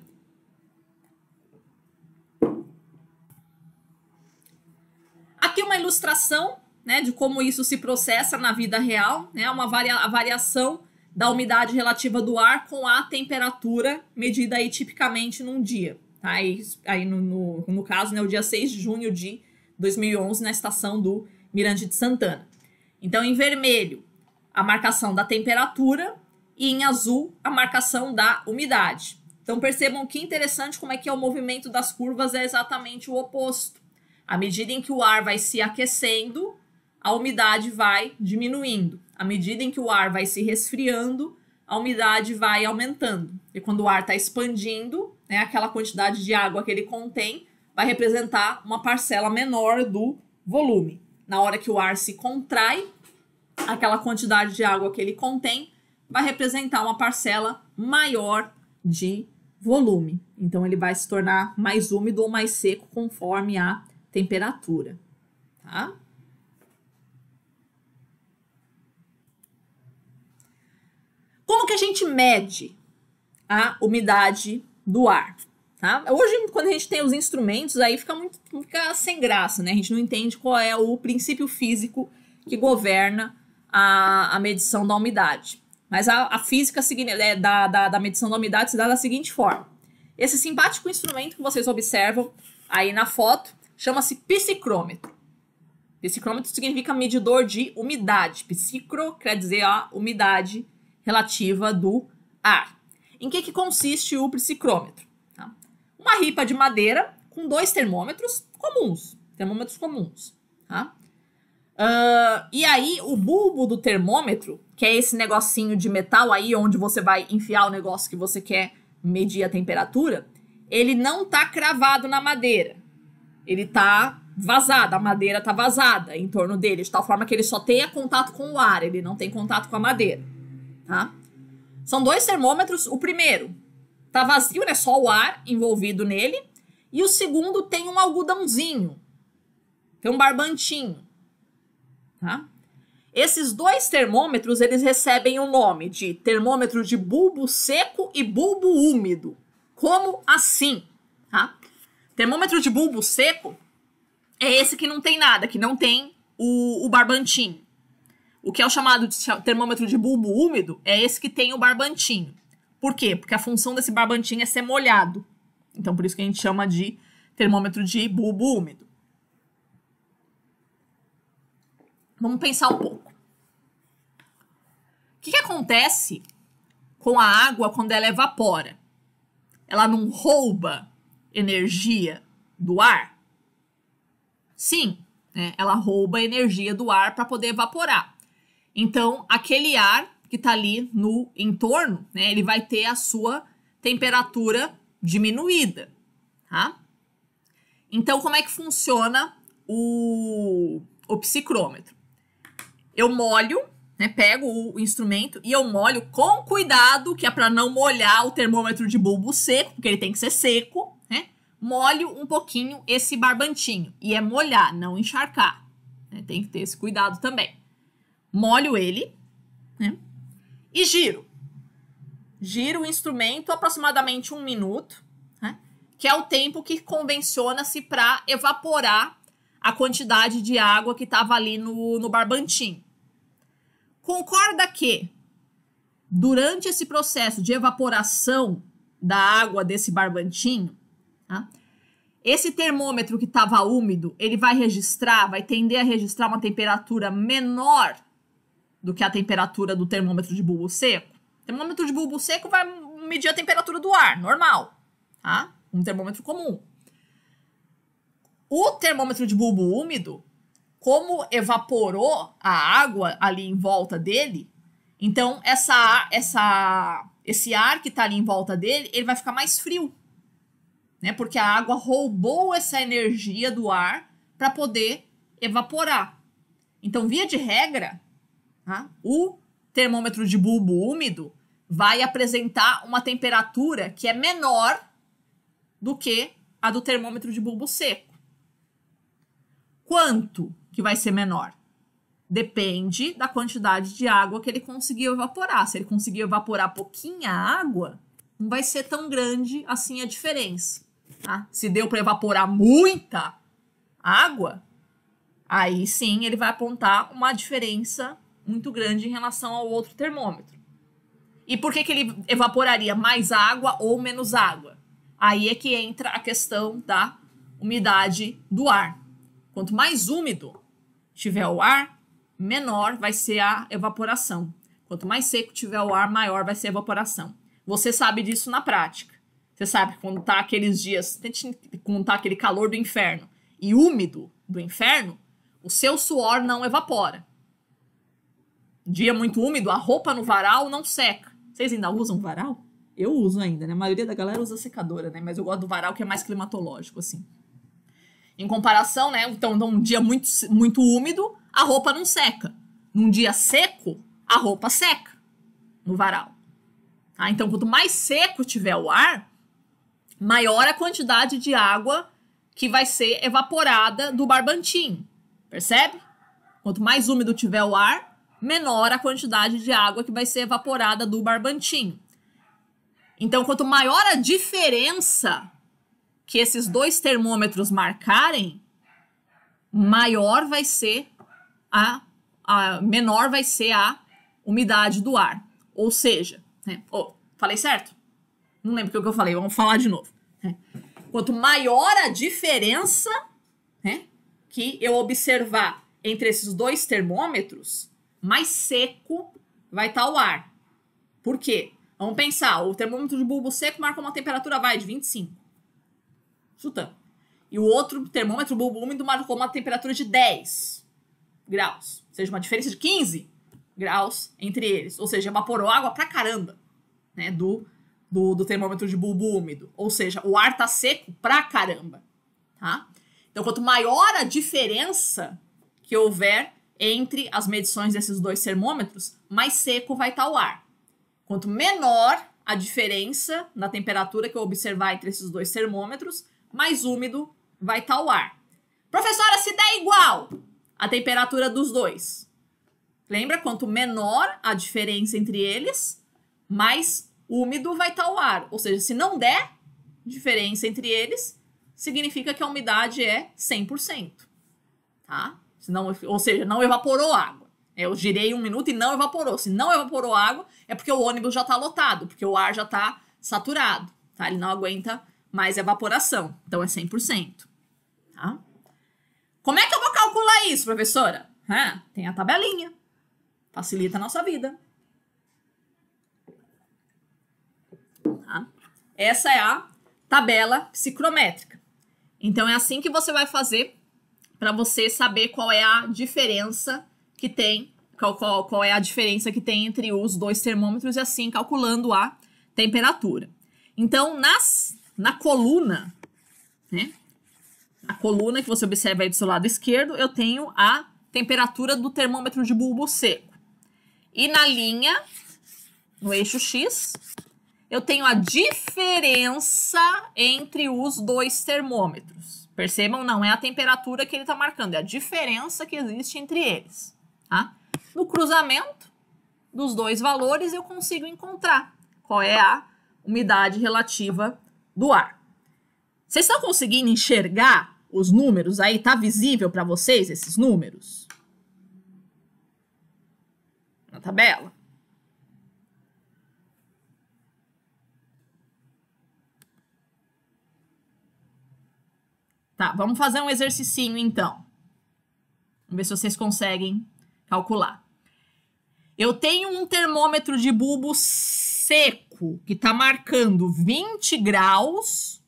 Aqui uma ilustração né, de como isso se processa na vida real, né, uma varia a variação da umidade relativa do ar com a temperatura medida aí tipicamente num dia. Tá? Aí, aí no, no, no caso, né, o dia 6 de junho de 2011 na estação do Mirante de Santana. Então, em vermelho, a marcação da temperatura e em azul, a marcação da umidade. Então, percebam que interessante como é que é o movimento das curvas é exatamente o oposto. À medida em que o ar vai se aquecendo, a umidade vai diminuindo. À medida em que o ar vai se resfriando, a umidade vai aumentando. E quando o ar está expandindo, né, aquela quantidade de água que ele contém vai representar uma parcela menor do volume. Na hora que o ar se contrai, aquela quantidade de água que ele contém vai representar uma parcela maior de volume. Então ele vai se tornar mais úmido ou mais seco conforme a temperatura, tá? Como que a gente mede a umidade do ar? Tá? Hoje, quando a gente tem os instrumentos, aí fica muito fica sem graça, né? A gente não entende qual é o princípio físico que governa a, a medição da umidade. Mas a, a física é, da, da, da medição da umidade se dá da seguinte forma. Esse simpático instrumento que vocês observam aí na foto chama-se psicrômetro. Psicrômetro significa medidor de umidade. Psicro quer dizer a umidade relativa do ar. Em que, que consiste o psicrômetro? uma ripa de madeira com dois termômetros comuns. Termômetros comuns, tá? Uh, e aí, o bulbo do termômetro, que é esse negocinho de metal aí, onde você vai enfiar o negócio que você quer medir a temperatura, ele não tá cravado na madeira. Ele tá vazado, a madeira tá vazada em torno dele, de tal forma que ele só tenha contato com o ar, ele não tem contato com a madeira, tá? São dois termômetros, o primeiro tá vazio, né? Só o ar envolvido nele. E o segundo tem um algodãozinho, tem um barbantinho, tá? Esses dois termômetros, eles recebem o nome de termômetro de bulbo seco e bulbo úmido. Como assim? Tá? Termômetro de bulbo seco é esse que não tem nada, que não tem o, o barbantinho. O que é o chamado de termômetro de bulbo úmido é esse que tem o barbantinho. Por quê? Porque a função desse barbantinho é ser molhado. Então, por isso que a gente chama de termômetro de bulbo úmido. Vamos pensar um pouco. O que, que acontece com a água quando ela evapora? Ela não rouba energia do ar? Sim, né? ela rouba energia do ar para poder evaporar. Então, aquele ar que está ali no entorno, né, ele vai ter a sua temperatura diminuída, tá? Então, como é que funciona o, o psicrômetro? Eu molho, né, pego o instrumento e eu molho com cuidado, que é para não molhar o termômetro de bulbo seco, porque ele tem que ser seco, né? Molho um pouquinho esse barbantinho. E é molhar, não encharcar. Né? Tem que ter esse cuidado também. Molho ele, né? e giro. Giro o instrumento aproximadamente um minuto, né? que é o tempo que convenciona-se para evaporar a quantidade de água que estava ali no, no barbantim. Concorda que durante esse processo de evaporação da água desse barbantinho, tá? esse termômetro que estava úmido, ele vai registrar, vai tender a registrar uma temperatura menor do que a temperatura do termômetro de bulbo seco. O termômetro de bulbo seco vai medir a temperatura do ar, normal, tá? Um termômetro comum. O termômetro de bulbo úmido, como evaporou a água ali em volta dele, então essa essa esse ar que está ali em volta dele, ele vai ficar mais frio, né? Porque a água roubou essa energia do ar para poder evaporar. Então, via de regra, Tá? O termômetro de bulbo úmido vai apresentar uma temperatura que é menor do que a do termômetro de bulbo seco. Quanto que vai ser menor? Depende da quantidade de água que ele conseguiu evaporar. Se ele conseguiu evaporar pouquinha água, não vai ser tão grande assim a diferença. Tá? Se deu para evaporar muita água, aí sim ele vai apontar uma diferença muito grande em relação ao outro termômetro. E por que, que ele evaporaria mais água ou menos água? Aí é que entra a questão da umidade do ar. Quanto mais úmido tiver o ar, menor vai ser a evaporação. Quanto mais seco tiver o ar, maior vai ser a evaporação. Você sabe disso na prática. Você sabe que quando tá aqueles dias, tente contar aquele calor do inferno e úmido do inferno, o seu suor não evapora dia muito úmido, a roupa no varal não seca. Vocês ainda usam varal? Eu uso ainda, né? A maioria da galera usa secadora, né? Mas eu gosto do varal que é mais climatológico, assim. Em comparação, né? Então, num dia muito, muito úmido, a roupa não seca. Num dia seco, a roupa seca no varal. Ah, Então, quanto mais seco tiver o ar, maior a quantidade de água que vai ser evaporada do barbantinho. Percebe? Quanto mais úmido tiver o ar, menor a quantidade de água que vai ser evaporada do barbantim. Então, quanto maior a diferença que esses dois termômetros marcarem, maior vai ser a, a menor vai ser a umidade do ar. Ou seja, né? oh, falei certo? Não lembro o que eu falei, vamos falar de novo. Né? Quanto maior a diferença né, que eu observar entre esses dois termômetros, mais seco vai estar tá o ar. Por quê? Vamos pensar, o termômetro de bulbo seco marca uma temperatura, vai, de 25. Chuta. E o outro termômetro bulbo úmido marcou uma temperatura de 10 graus. Ou seja, uma diferença de 15 graus entre eles. Ou seja, evaporou água pra caramba, né, do, do, do termômetro de bulbo úmido. Ou seja, o ar tá seco pra caramba, tá? Então, quanto maior a diferença que houver entre as medições desses dois termômetros, mais seco vai estar tá o ar. Quanto menor a diferença na temperatura que eu observar entre esses dois termômetros, mais úmido vai estar tá o ar. Professora, se der igual a temperatura dos dois. Lembra? Quanto menor a diferença entre eles, mais úmido vai estar tá o ar. Ou seja, se não der diferença entre eles, significa que a umidade é 100%. Tá? não, ou seja, não evaporou água. Eu girei um minuto e não evaporou. Se não evaporou água, é porque o ônibus já está lotado, porque o ar já está saturado, tá? Ele não aguenta mais evaporação. Então é 100%, tá? Como é que eu vou calcular isso, professora? tem a tabelinha. Facilita a nossa vida. Tá? Essa é a tabela psicrométrica. Então é assim que você vai fazer para você saber qual é a diferença que tem, qual, qual, qual é a diferença que tem entre os dois termômetros e assim calculando a temperatura. Então, nas, na coluna, né? A coluna que você observa aí do seu lado esquerdo, eu tenho a temperatura do termômetro de bulbo seco. E na linha, no eixo X, eu tenho a diferença entre os dois termômetros. Percebam, não é a temperatura que ele está marcando, é a diferença que existe entre eles. Tá? No cruzamento dos dois valores, eu consigo encontrar qual é a umidade relativa do ar. Vocês estão conseguindo enxergar os números aí? está visível para vocês esses números? Na tabela? Tá, vamos fazer um exercicinho então. Vamos ver se vocês conseguem calcular. Eu tenho um termômetro de bulbo seco que está marcando 20 graus.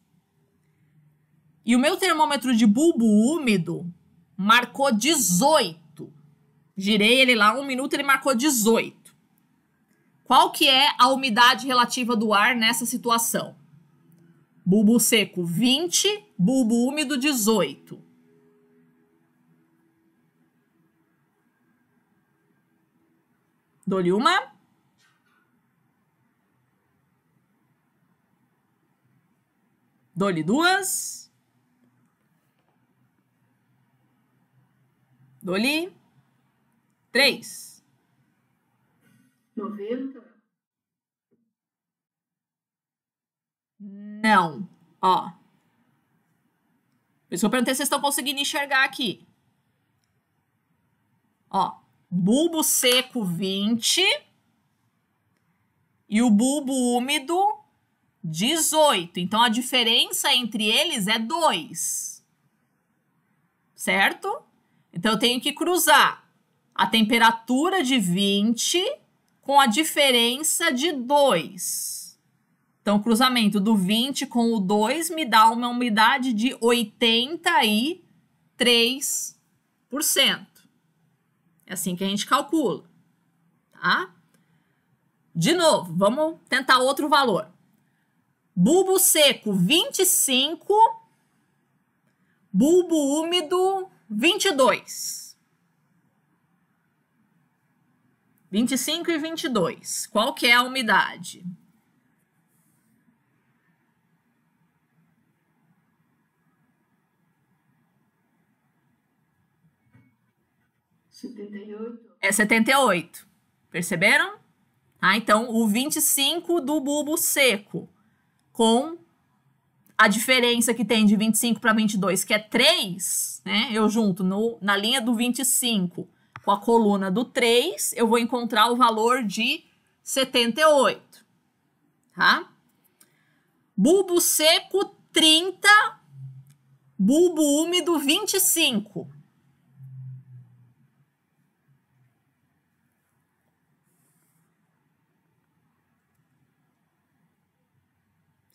E o meu termômetro de bulbo úmido marcou 18. Girei ele lá um minuto, ele marcou 18. Qual que é a umidade relativa do ar nessa situação? Bulbo seco 20, bulbo úmido 18. Dou-lhe uma. Dou-lhe duas. Dou-lhe três. 90. Não. Ó. Por isso que eu perguntei se vocês estão conseguindo enxergar aqui. Ó. Bulbo seco, 20. E o bulbo úmido, 18. Então a diferença entre eles é 2. Certo? Então eu tenho que cruzar a temperatura de 20 com a diferença de 2. Então, o cruzamento do 20 com o 2 me dá uma umidade de 83%. É assim que a gente calcula, tá? De novo, vamos tentar outro valor. Bulbo seco, 25. Bulbo úmido, 22. 25 e 22. Qual que é a umidade? 78. É 78. Perceberam? Ah, então, o 25 do bulbo seco, com a diferença que tem de 25 para 22, que é 3, né? Eu junto no, na linha do 25 com a coluna do 3, eu vou encontrar o valor de 78, tá? Bulbo seco, 30. Bulbo úmido, 25.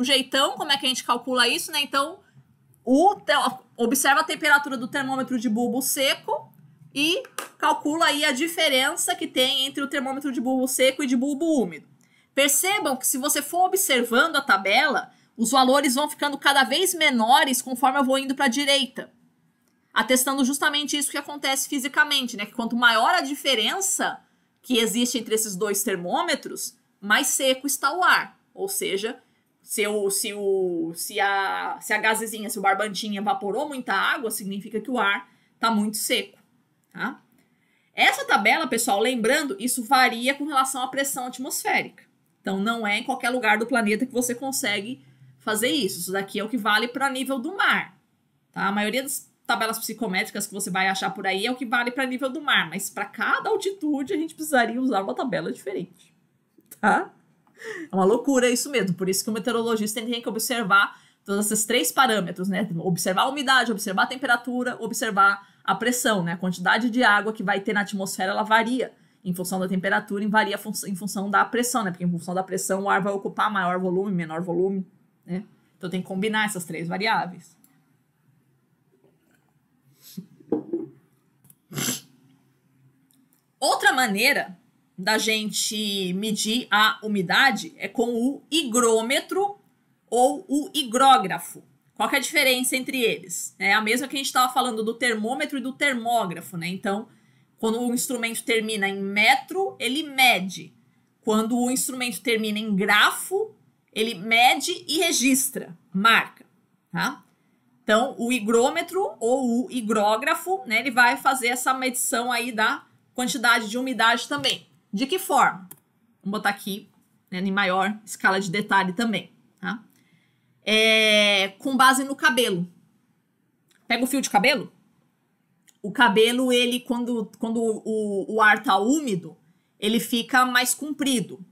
o jeitão, como é que a gente calcula isso, né? Então, o observa a temperatura do termômetro de bulbo seco e calcula aí a diferença que tem entre o termômetro de bulbo seco e de bulbo úmido. Percebam que se você for observando a tabela, os valores vão ficando cada vez menores conforme eu vou indo para a direita. Atestando justamente isso que acontece fisicamente, né? Que quanto maior a diferença que existe entre esses dois termômetros, mais seco está o ar. Ou seja, se, o, se, o, se, a, se a gazezinha, se o barbantinho evaporou muita água, significa que o ar está muito seco. Tá? Essa tabela, pessoal, lembrando, isso varia com relação à pressão atmosférica. Então, não é em qualquer lugar do planeta que você consegue fazer isso. Isso daqui é o que vale para nível do mar. Tá? A maioria das tabelas psicométricas que você vai achar por aí é o que vale para nível do mar, mas para cada altitude a gente precisaria usar uma tabela diferente. Tá? É uma loucura isso mesmo. Por isso que o meteorologista tem que observar todos esses três parâmetros, né? Observar a umidade, observar a temperatura, observar a pressão, né? A quantidade de água que vai ter na atmosfera, ela varia em função da temperatura, varia fun em função da pressão, né? Porque em função da pressão o ar vai ocupar maior volume, menor volume, né? Então tem que combinar essas três variáveis. Outra maneira da gente medir a umidade é com o higrômetro ou o higrógrafo. Qual é a diferença entre eles? É a mesma que a gente estava falando do termômetro e do termógrafo, né? Então, quando o instrumento termina em metro, ele mede. Quando o instrumento termina em grafo, ele mede e registra, marca, tá? Então, o higrômetro ou o higrógrafo, né, ele vai fazer essa medição aí da quantidade de umidade também. De que forma? Vou botar aqui né, em maior escala de detalhe também. Tá? É, com base no cabelo. Pega o fio de cabelo. O cabelo, ele, quando, quando o, o ar tá úmido, ele fica mais comprido.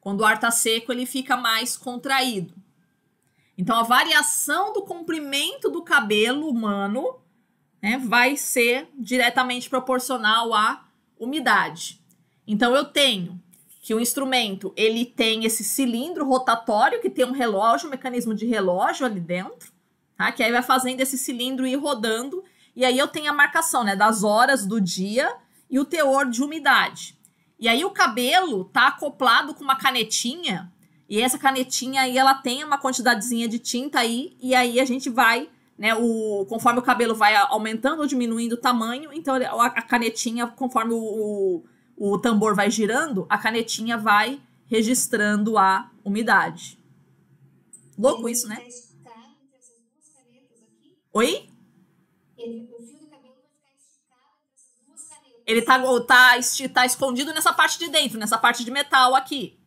Quando o ar tá seco, ele fica mais contraído. Então, a variação do comprimento do cabelo humano né, vai ser diretamente proporcional à umidade. Então eu tenho que o instrumento ele tem esse cilindro rotatório que tem um relógio, um mecanismo de relógio ali dentro, tá? Que aí vai fazendo esse cilindro ir rodando e aí eu tenho a marcação, né, das horas do dia e o teor de umidade. E aí o cabelo tá acoplado com uma canetinha e essa canetinha aí ela tem uma quantidadezinha de tinta aí e aí a gente vai né, o, conforme o cabelo vai aumentando ou diminuindo o tamanho, então a canetinha, conforme o, o o tambor vai girando, a canetinha vai registrando a umidade. Louco isso, né? Oi? Ele tá, tá, tá escondido nessa parte de dentro, nessa parte de metal aqui.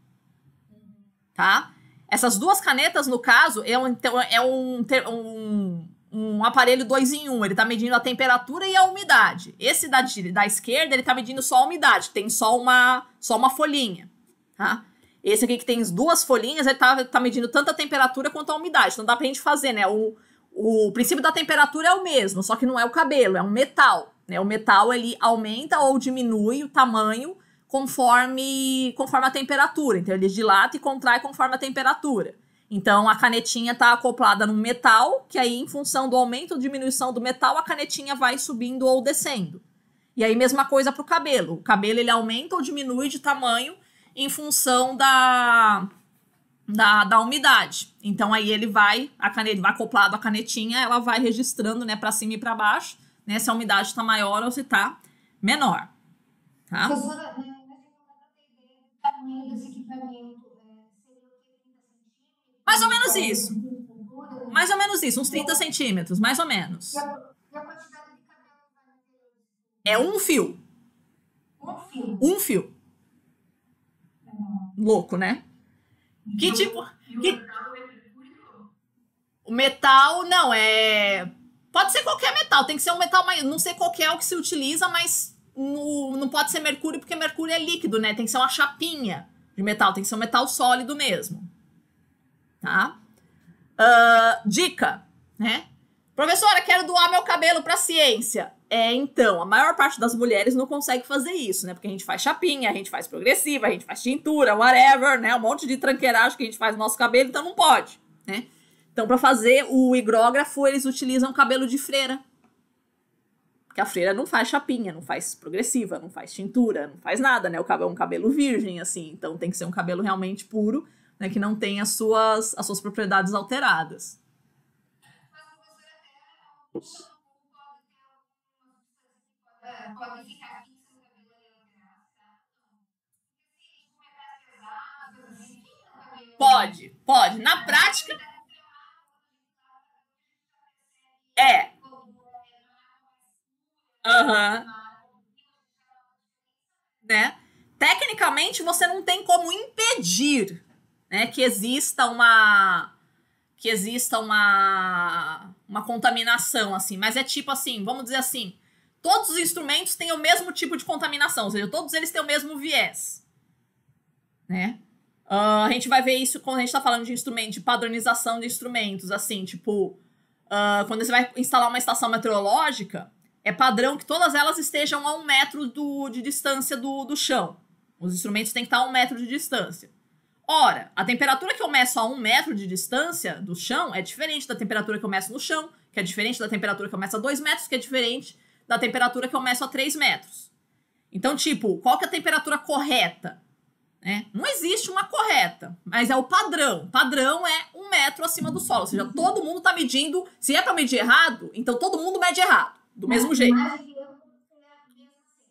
Uhum. Tá? Essas duas canetas, no caso, é um, então, é um, um um aparelho 2 em 1, um. ele está medindo a temperatura e a umidade. Esse da, da esquerda, ele está medindo só a umidade, tem só uma, só uma folhinha, tá? Esse aqui que tem as duas folhinhas, ele está tá medindo tanto a temperatura quanto a umidade. Então dá para a gente fazer, né? O, o princípio da temperatura é o mesmo, só que não é o cabelo, é um metal. Né? O metal ele aumenta ou diminui o tamanho conforme, conforme a temperatura. Então ele dilata e contrai conforme a temperatura. Então a canetinha está acoplada num metal, que aí, em função do aumento ou diminuição do metal, a canetinha vai subindo ou descendo. E aí, mesma coisa para o cabelo. O cabelo ele aumenta ou diminui de tamanho em função da, da, da umidade. Então aí ele vai, a caneta, vai acoplado à canetinha, ela vai registrando né, para cima e para baixo, né? Se a umidade está maior ou se está menor. Tá? Professora, né, Mais ou menos isso. Mais ou menos isso, uns 30 centímetros, mais ou menos. É um fio. Um fio. Um fio. Louco, né? Que tipo. Que... É o metal, não, é. Pode ser qualquer metal, tem que ser um metal, mais. não sei qual é o que se utiliza, mas no, não pode ser mercúrio, porque mercúrio é líquido, né? Tem que ser uma chapinha de metal, tem que ser um metal sólido mesmo tá? Uh, dica, né? Professora, quero doar meu cabelo para ciência. É, então, a maior parte das mulheres não consegue fazer isso, né? Porque a gente faz chapinha, a gente faz progressiva, a gente faz tintura, whatever, né? Um monte de tranqueiragem que a gente faz no nosso cabelo, então não pode, né? Então, para fazer o higrógrafo, eles utilizam cabelo de freira. Porque a freira não faz chapinha, não faz progressiva, não faz tintura, não faz nada, né? O cabelo é um cabelo virgem, assim, então tem que ser um cabelo realmente puro né, que não tem as suas, as suas propriedades alteradas. Pode, pode. Na prática. É. Aham. Uhum. Né? Tecnicamente, você não tem como impedir né? Que exista uma que exista uma uma contaminação assim, mas é tipo assim, vamos dizer assim, todos os instrumentos têm o mesmo tipo de contaminação, ou seja, todos eles têm o mesmo viés, né? Uh, a gente vai ver isso quando a gente está falando de instrumento, de padronização de instrumentos, assim, tipo, uh, quando você vai instalar uma estação meteorológica, é padrão que todas elas estejam a um metro do, de distância do, do chão. Os instrumentos têm que estar a um metro de distância. Ora, a temperatura que eu meço a um metro de distância do chão é diferente da temperatura que eu meço no chão, que é diferente da temperatura que eu meço a dois metros, que é diferente da temperatura que eu meço a três metros. Então, tipo, qual que é a temperatura correta? Né? Não existe uma correta, mas é o padrão. Padrão é um metro acima do solo. Ou seja, todo mundo está medindo. Se é para medir errado, então todo mundo mede errado, do mesmo jeito.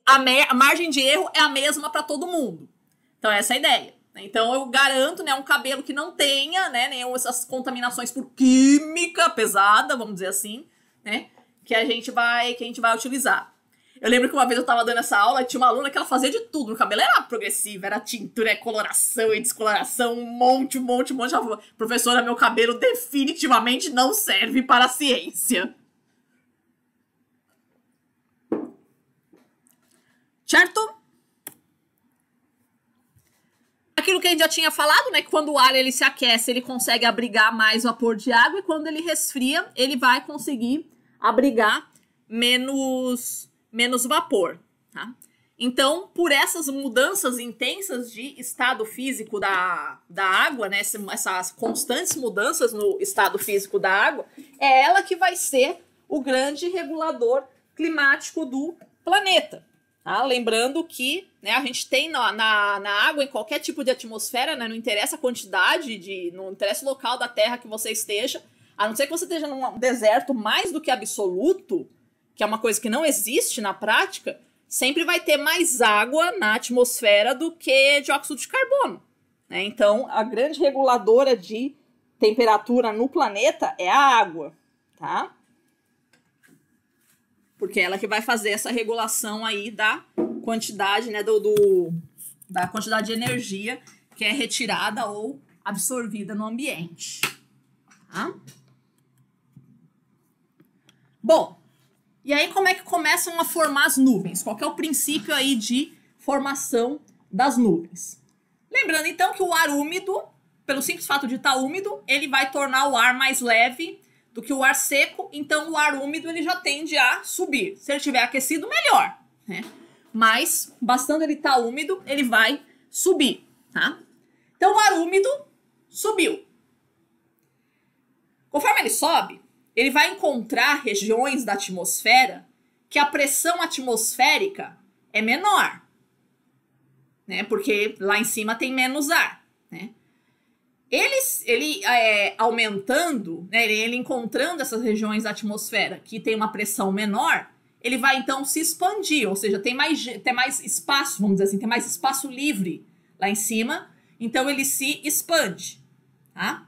A, a margem de erro é a mesma para todo mundo. Então, essa é a ideia. Né? Então eu garanto, né, um cabelo que não tenha, né, nenhuma né, essas contaminações por química pesada, vamos dizer assim, né, que a gente vai, que a gente vai utilizar. Eu lembro que uma vez eu tava dando essa aula, tinha uma aluna que ela fazia de tudo. O cabelo era progressivo, era tintura, é coloração e é descoloração, um monte, um monte, um monte. Ela falou, professora, meu cabelo definitivamente não serve para a ciência. Certo? Aquilo que a gente já tinha falado, né? Que quando o ar ele se aquece, ele consegue abrigar mais vapor de água e quando ele resfria, ele vai conseguir abrigar menos, menos vapor, tá? Então, por essas mudanças intensas de estado físico da, da água, né, essas constantes mudanças no estado físico da água, é ela que vai ser o grande regulador climático do planeta. Ah, lembrando que né, a gente tem na, na, na, água, em qualquer tipo de atmosfera, né, não interessa a quantidade, de, não interessa o local da Terra que você esteja, a não ser que você esteja num deserto mais do que absoluto, que é uma coisa que não existe na prática, sempre vai ter mais água na atmosfera do que dióxido de carbono. Né? Então, a grande reguladora de temperatura no planeta é a água. Tá? porque é ela que vai fazer essa regulação aí da quantidade, né, do, do da quantidade de energia que é retirada ou absorvida no ambiente. Tá? Bom, e aí como é que começam a formar as nuvens? Qual é o princípio aí de formação das nuvens? Lembrando então que o ar úmido, pelo simples fato de estar tá úmido, ele vai tornar o ar mais leve do que o ar seco, então o ar úmido ele já tende a subir. Se ele estiver aquecido, melhor, né? Mas, bastando ele estar tá úmido, ele vai subir, tá? Então o ar úmido subiu. Conforme ele sobe, ele vai encontrar regiões da atmosfera que a pressão atmosférica é menor, né? Porque lá em cima tem menos ar. Ele, ele é, aumentando, né, ele encontrando essas regiões da atmosfera que tem uma pressão menor, ele vai então se expandir, ou seja, tem mais, tem mais espaço, vamos dizer assim, tem mais espaço livre lá em cima, então ele se expande, tá?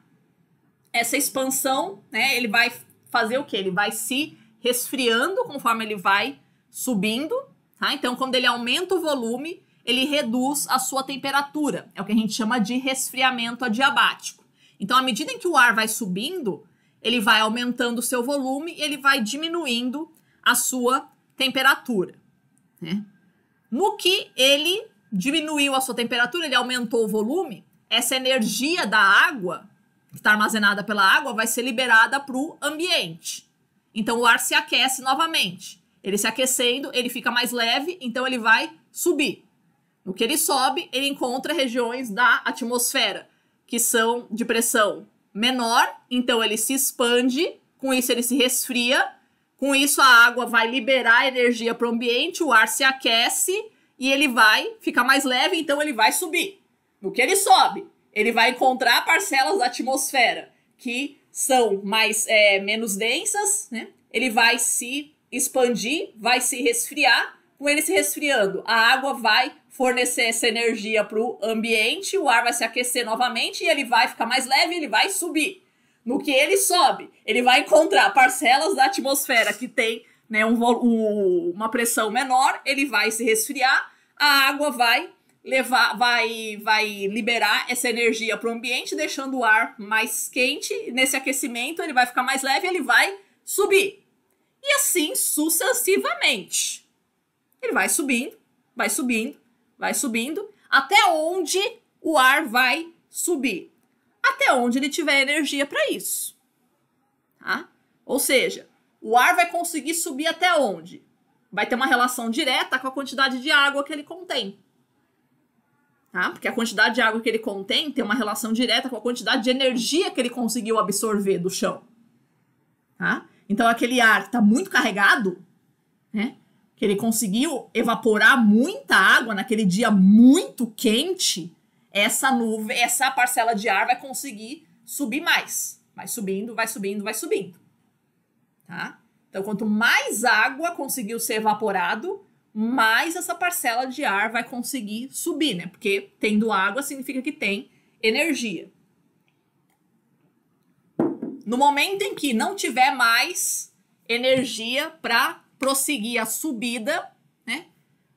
Essa expansão, né, ele vai fazer o que? Ele vai se resfriando conforme ele vai subindo, tá? Então, quando ele aumenta o volume, ele reduz a sua temperatura. É o que a gente chama de resfriamento adiabático. Então, à medida em que o ar vai subindo, ele vai aumentando o seu volume e ele vai diminuindo a sua temperatura. Né? No que ele diminuiu a sua temperatura, ele aumentou o volume, essa energia da água, que está armazenada pela água, vai ser liberada para o ambiente. Então o ar se aquece novamente. Ele se aquecendo, ele fica mais leve, então ele vai subir. No que ele sobe, ele encontra regiões da atmosfera que são de pressão menor, então ele se expande, com isso ele se resfria, com isso a água vai liberar energia para o ambiente, o ar se aquece e ele vai ficar mais leve, então ele vai subir. No que ele sobe, ele vai encontrar parcelas da atmosfera que são mais é, menos densas, né? Ele vai se expandir, vai se resfriar. Com ele se resfriando, a água vai fornecer essa energia para o ambiente, o ar vai se aquecer novamente e ele vai ficar mais leve, ele vai subir. No que ele sobe, ele vai encontrar parcelas da atmosfera que tem né, um, uma pressão menor, ele vai se resfriar, a água vai levar, vai, vai liberar essa energia para o ambiente, deixando o ar mais quente. Nesse aquecimento, ele vai ficar mais leve, ele vai subir. E assim sucessivamente. Ele vai subindo, vai subindo, vai subindo até onde o ar vai subir, até onde ele tiver energia para isso. Tá? Ou seja, o ar vai conseguir subir até onde? Vai ter uma relação direta com a quantidade de água que ele contém. Tá? Porque a quantidade de água que ele contém tem uma relação direta com a quantidade de energia que ele conseguiu absorver do chão. Tá? Então, aquele ar que está muito carregado, né? que ele conseguiu evaporar muita água naquele dia muito quente, essa nuvem, essa parcela de ar vai conseguir subir mais. Vai subindo, vai subindo, vai subindo. Tá? Então, quanto mais água conseguiu ser evaporado, mais essa parcela de ar vai conseguir subir, né? Porque tendo água significa que tem energia. No momento em que não tiver mais energia para prosseguir a subida, né?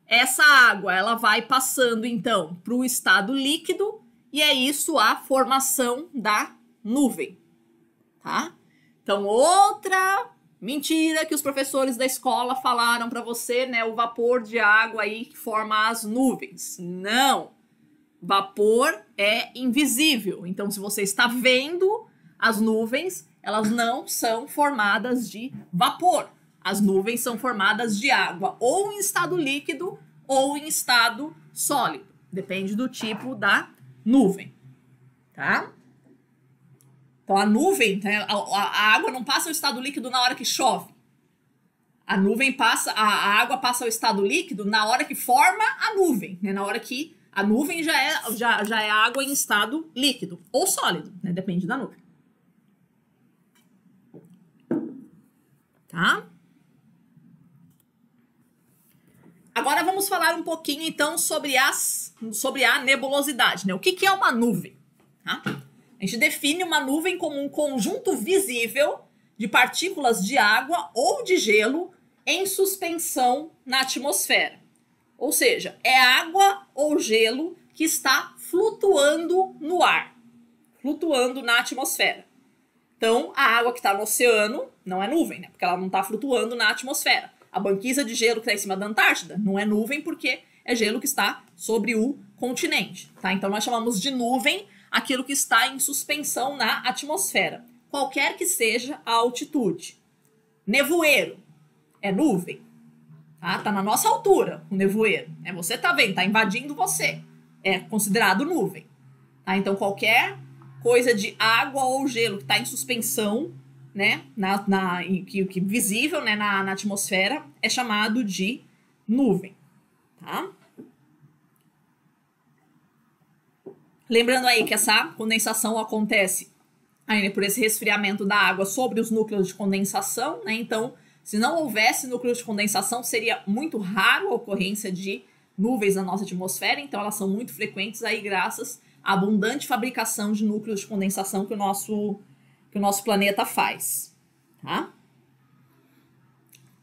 Essa água, ela vai passando então para o estado líquido e é isso a formação da nuvem, tá? Então, outra mentira que os professores da escola falaram para você, né? O vapor de água aí que forma as nuvens. Não. Vapor é invisível. Então, se você está vendo as nuvens, elas não são formadas de vapor. As nuvens são formadas de água ou em estado líquido ou em estado sólido. Depende do tipo da nuvem, tá? Então a nuvem, né, a, a água não passa ao estado líquido na hora que chove. A nuvem passa, a, a água passa ao estado líquido na hora que forma a nuvem, né? Na hora que a nuvem já é, já, já é água em estado líquido ou sólido, né? Depende da nuvem. Tá? Agora vamos falar um pouquinho então sobre as sobre a nebulosidade, né? O que, que é uma nuvem? Tá? A gente define uma nuvem como um conjunto visível de partículas de água ou de gelo em suspensão na atmosfera. Ou seja, é água ou gelo que está flutuando no ar, flutuando na atmosfera. Então, a água que está no oceano não é nuvem, né? Porque ela não está flutuando na atmosfera. A banquisa de gelo que está em cima da Antártida não é nuvem porque é gelo que está sobre o continente, tá? Então nós chamamos de nuvem aquilo que está em suspensão na atmosfera, qualquer que seja a altitude. Nevoeiro é nuvem, tá? Tá na nossa altura o nevoeiro, é você tá vendo, tá invadindo você, é considerado nuvem, tá? Então qualquer coisa de água ou gelo que está em suspensão né, na, na, que, que visível né, na, na atmosfera, é chamado de nuvem. Tá? Lembrando aí que essa condensação acontece ainda por esse resfriamento da água sobre os núcleos de condensação, né? Então, se não houvesse núcleos de condensação, seria muito raro a ocorrência de nuvens na nossa atmosfera, então elas são muito frequentes aí graças à abundante fabricação de núcleos de condensação que o nosso que o nosso planeta faz, tá?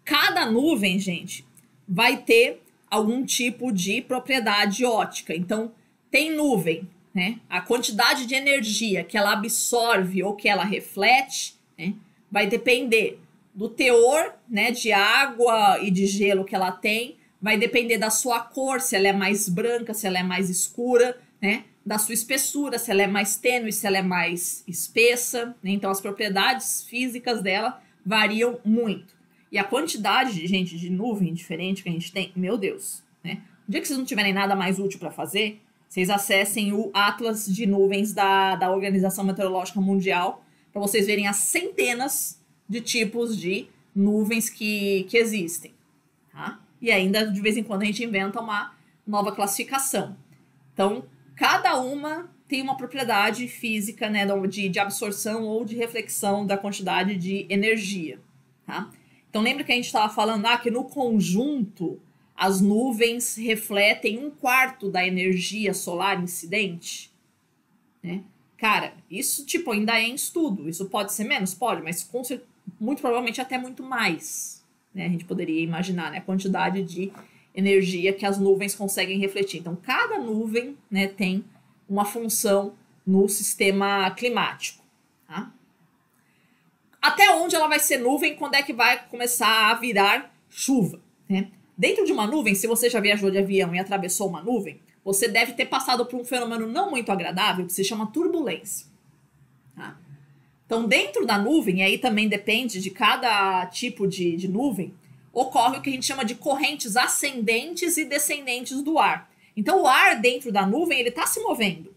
Cada nuvem, gente, vai ter algum tipo de propriedade ótica. Então, tem nuvem, né? A quantidade de energia que ela absorve ou que ela reflete, né? Vai depender do teor, né? De água e de gelo que ela tem. Vai depender da sua cor, se ela é mais branca, se ela é mais escura, né? da sua espessura, se ela é mais tênue, se ela é mais espessa. Né? Então, as propriedades físicas dela variam muito. E a quantidade, gente, de nuvem diferente que a gente tem, meu Deus, né? O dia que vocês não tiverem nada mais útil para fazer, vocês acessem o Atlas de Nuvens da, da Organização Meteorológica Mundial, para vocês verem as centenas de tipos de nuvens que, que existem. Tá? E ainda, de vez em quando, a gente inventa uma nova classificação. Então, Cada uma tem uma propriedade física, né, de, de absorção ou de reflexão da quantidade de energia, tá? Então, lembra que a gente estava falando ah, que no conjunto as nuvens refletem um quarto da energia solar incidente? Né? Cara, isso tipo ainda é em estudo. Isso pode ser menos? Pode, mas com, muito provavelmente até muito mais. Né? A gente poderia imaginar né? a quantidade de energia que as nuvens conseguem refletir. Então, cada nuvem né, tem uma função no sistema climático. Tá? Até onde ela vai ser nuvem, quando é que vai começar a virar chuva? Né? Dentro de uma nuvem, se você já viajou de avião e atravessou uma nuvem, você deve ter passado por um fenômeno não muito agradável que se chama turbulência. Tá? Então, dentro da nuvem, e aí também depende de cada tipo de, de nuvem, ocorre o que a gente chama de correntes ascendentes e descendentes do ar. Então, o ar dentro da nuvem, ele está se movendo.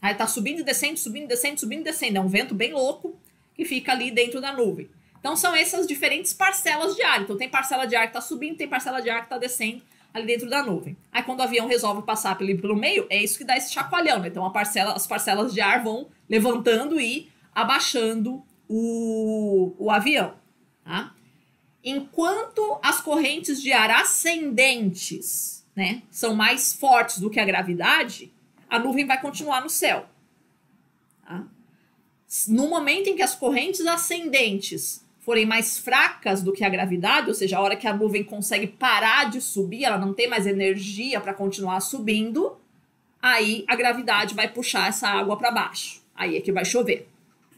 Aí está tá subindo e descendo, subindo, descendo, subindo e descendo. É um vento bem louco que fica ali dentro da nuvem. Então, são essas diferentes parcelas de ar. Então, tem parcela de ar que está subindo, tem parcela de ar que está descendo ali dentro da nuvem. Aí, quando o avião resolve passar pelo, pelo meio, é isso que dá esse chacoalhão. Né? Então, parcela, as parcelas de ar vão levantando e abaixando o, o avião. Tá? enquanto as correntes de ar ascendentes né, são mais fortes do que a gravidade, a nuvem vai continuar no céu. Tá? No momento em que as correntes ascendentes forem mais fracas do que a gravidade, ou seja, a hora que a nuvem consegue parar de subir, ela não tem mais energia para continuar subindo, aí a gravidade vai puxar essa água para baixo. Aí é que vai chover.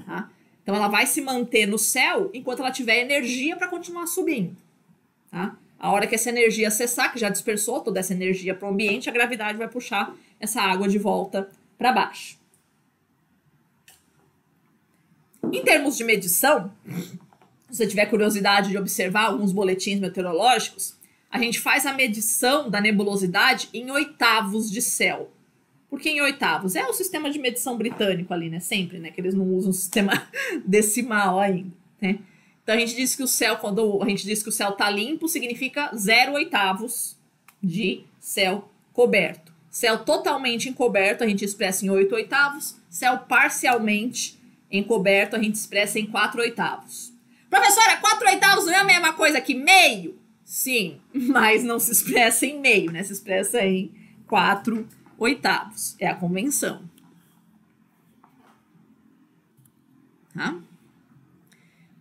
Tá? Então ela vai se manter no céu enquanto ela tiver energia para continuar subindo. Tá? A hora que essa energia cessar, que já dispersou toda essa energia para o ambiente, a gravidade vai puxar essa água de volta para baixo. Em termos de medição, se você tiver curiosidade de observar alguns boletins meteorológicos, a gente faz a medição da nebulosidade em oitavos de céu porque em oitavos é o sistema de medição britânico ali, né? Sempre, né? Que eles não usam o sistema decimal ainda, né? Então a gente diz que o céu, quando a gente diz que o céu tá limpo, significa zero oitavos de céu coberto. Céu totalmente encoberto, a gente expressa em oito oitavos. Céu parcialmente encoberto, a gente expressa em quatro oitavos. Professora, quatro oitavos não é a mesma coisa que meio? Sim, mas não se expressa em meio, né? Se expressa em quatro oitavos Oitavos, é a convenção. Tá?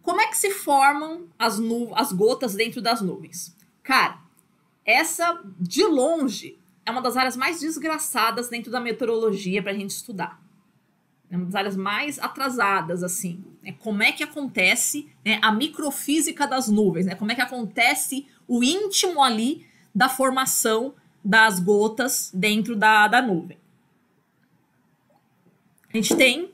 Como é que se formam as, as gotas dentro das nuvens? Cara, essa, de longe, é uma das áreas mais desgraçadas dentro da meteorologia para a gente estudar. É uma das áreas mais atrasadas, assim. Né? Como é que acontece né, a microfísica das nuvens? Né? Como é que acontece o íntimo ali da formação das gotas dentro da, da nuvem. A gente tem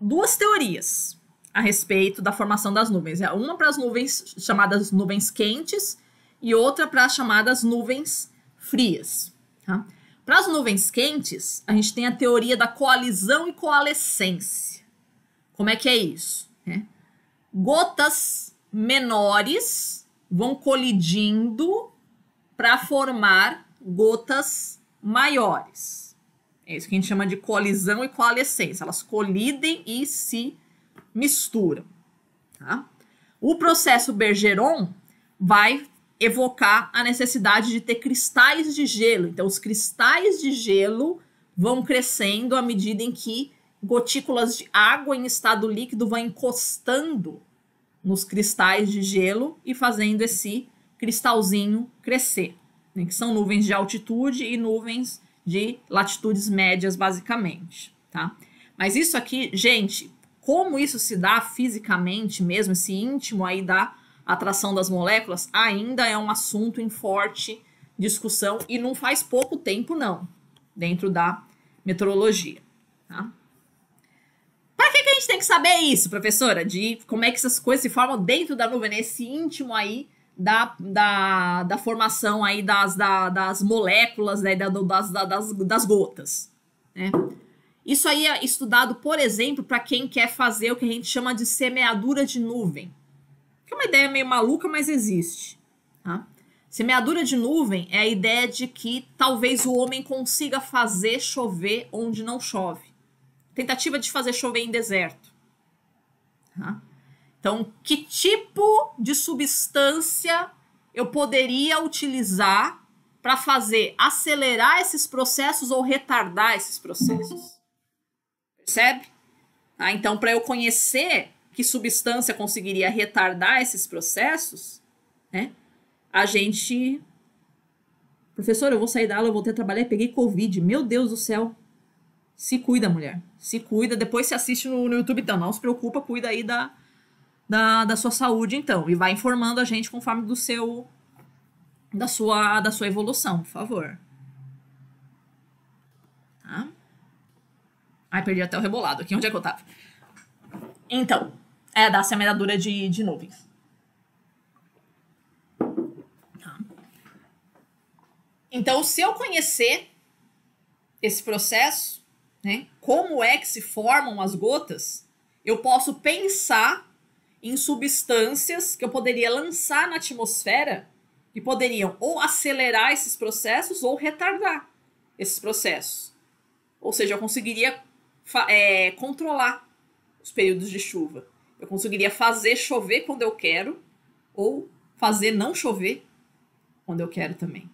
duas teorias a respeito da formação das nuvens. É uma para as nuvens chamadas nuvens quentes e outra para as chamadas nuvens frias. Tá? Para as nuvens quentes, a gente tem a teoria da coalizão e coalescência. Como é que é isso? Né? Gotas menores vão colidindo para formar gotas maiores. É isso que a gente chama de colisão e coalescência. Elas colidem e se misturam. Tá? O processo Bergeron vai evocar a necessidade de ter cristais de gelo. Então, os cristais de gelo vão crescendo à medida em que gotículas de água em estado líquido vão encostando nos cristais de gelo e fazendo esse cristalzinho crescer né, que são nuvens de altitude e nuvens de latitudes médias, basicamente. Tá? Mas isso aqui, gente, como isso se dá fisicamente mesmo, esse íntimo aí da atração das moléculas, ainda é um assunto em forte discussão e não faz pouco tempo, não, dentro da meteorologia. Tá? Para que, que a gente tem que saber isso, professora? De como é que essas coisas se formam dentro da nuvem, nesse né? íntimo aí da, da, da formação aí das, da, das moléculas, né, das, das, das gotas. Né? Isso aí é estudado, por exemplo, para quem quer fazer o que a gente chama de semeadura de nuvem. Que é uma ideia meio maluca, mas existe. Tá? Semeadura de nuvem é a ideia de que talvez o homem consiga fazer chover onde não chove. Tentativa de fazer chover em deserto. Tá? Então, que tipo de substância eu poderia utilizar para fazer acelerar esses processos ou retardar esses processos? Percebe? Ah, então, para eu conhecer que substância conseguiria retardar esses processos, né? A gente. Professor, eu vou sair da aula, eu ter a trabalhar, peguei Covid. Meu Deus do céu. Se cuida, mulher. Se cuida. Depois se assiste no, no YouTube, então. Não se preocupa, cuida aí da, da, da sua saúde, então, e vai informando a gente conforme do seu da sua da sua evolução, por favor. Tá? Ai, perdi até o rebolado aqui. Onde é que eu tava? Então, é da semeadura de, de nuvens. Tá. Então, se eu conhecer esse processo, né, como é que se formam as gotas, eu posso pensar em substâncias que eu poderia lançar na atmosfera que poderiam ou acelerar esses processos ou retardar esses processos. Ou seja, eu conseguiria é, controlar os períodos de chuva. Eu conseguiria fazer chover quando eu quero ou fazer não chover quando eu quero também.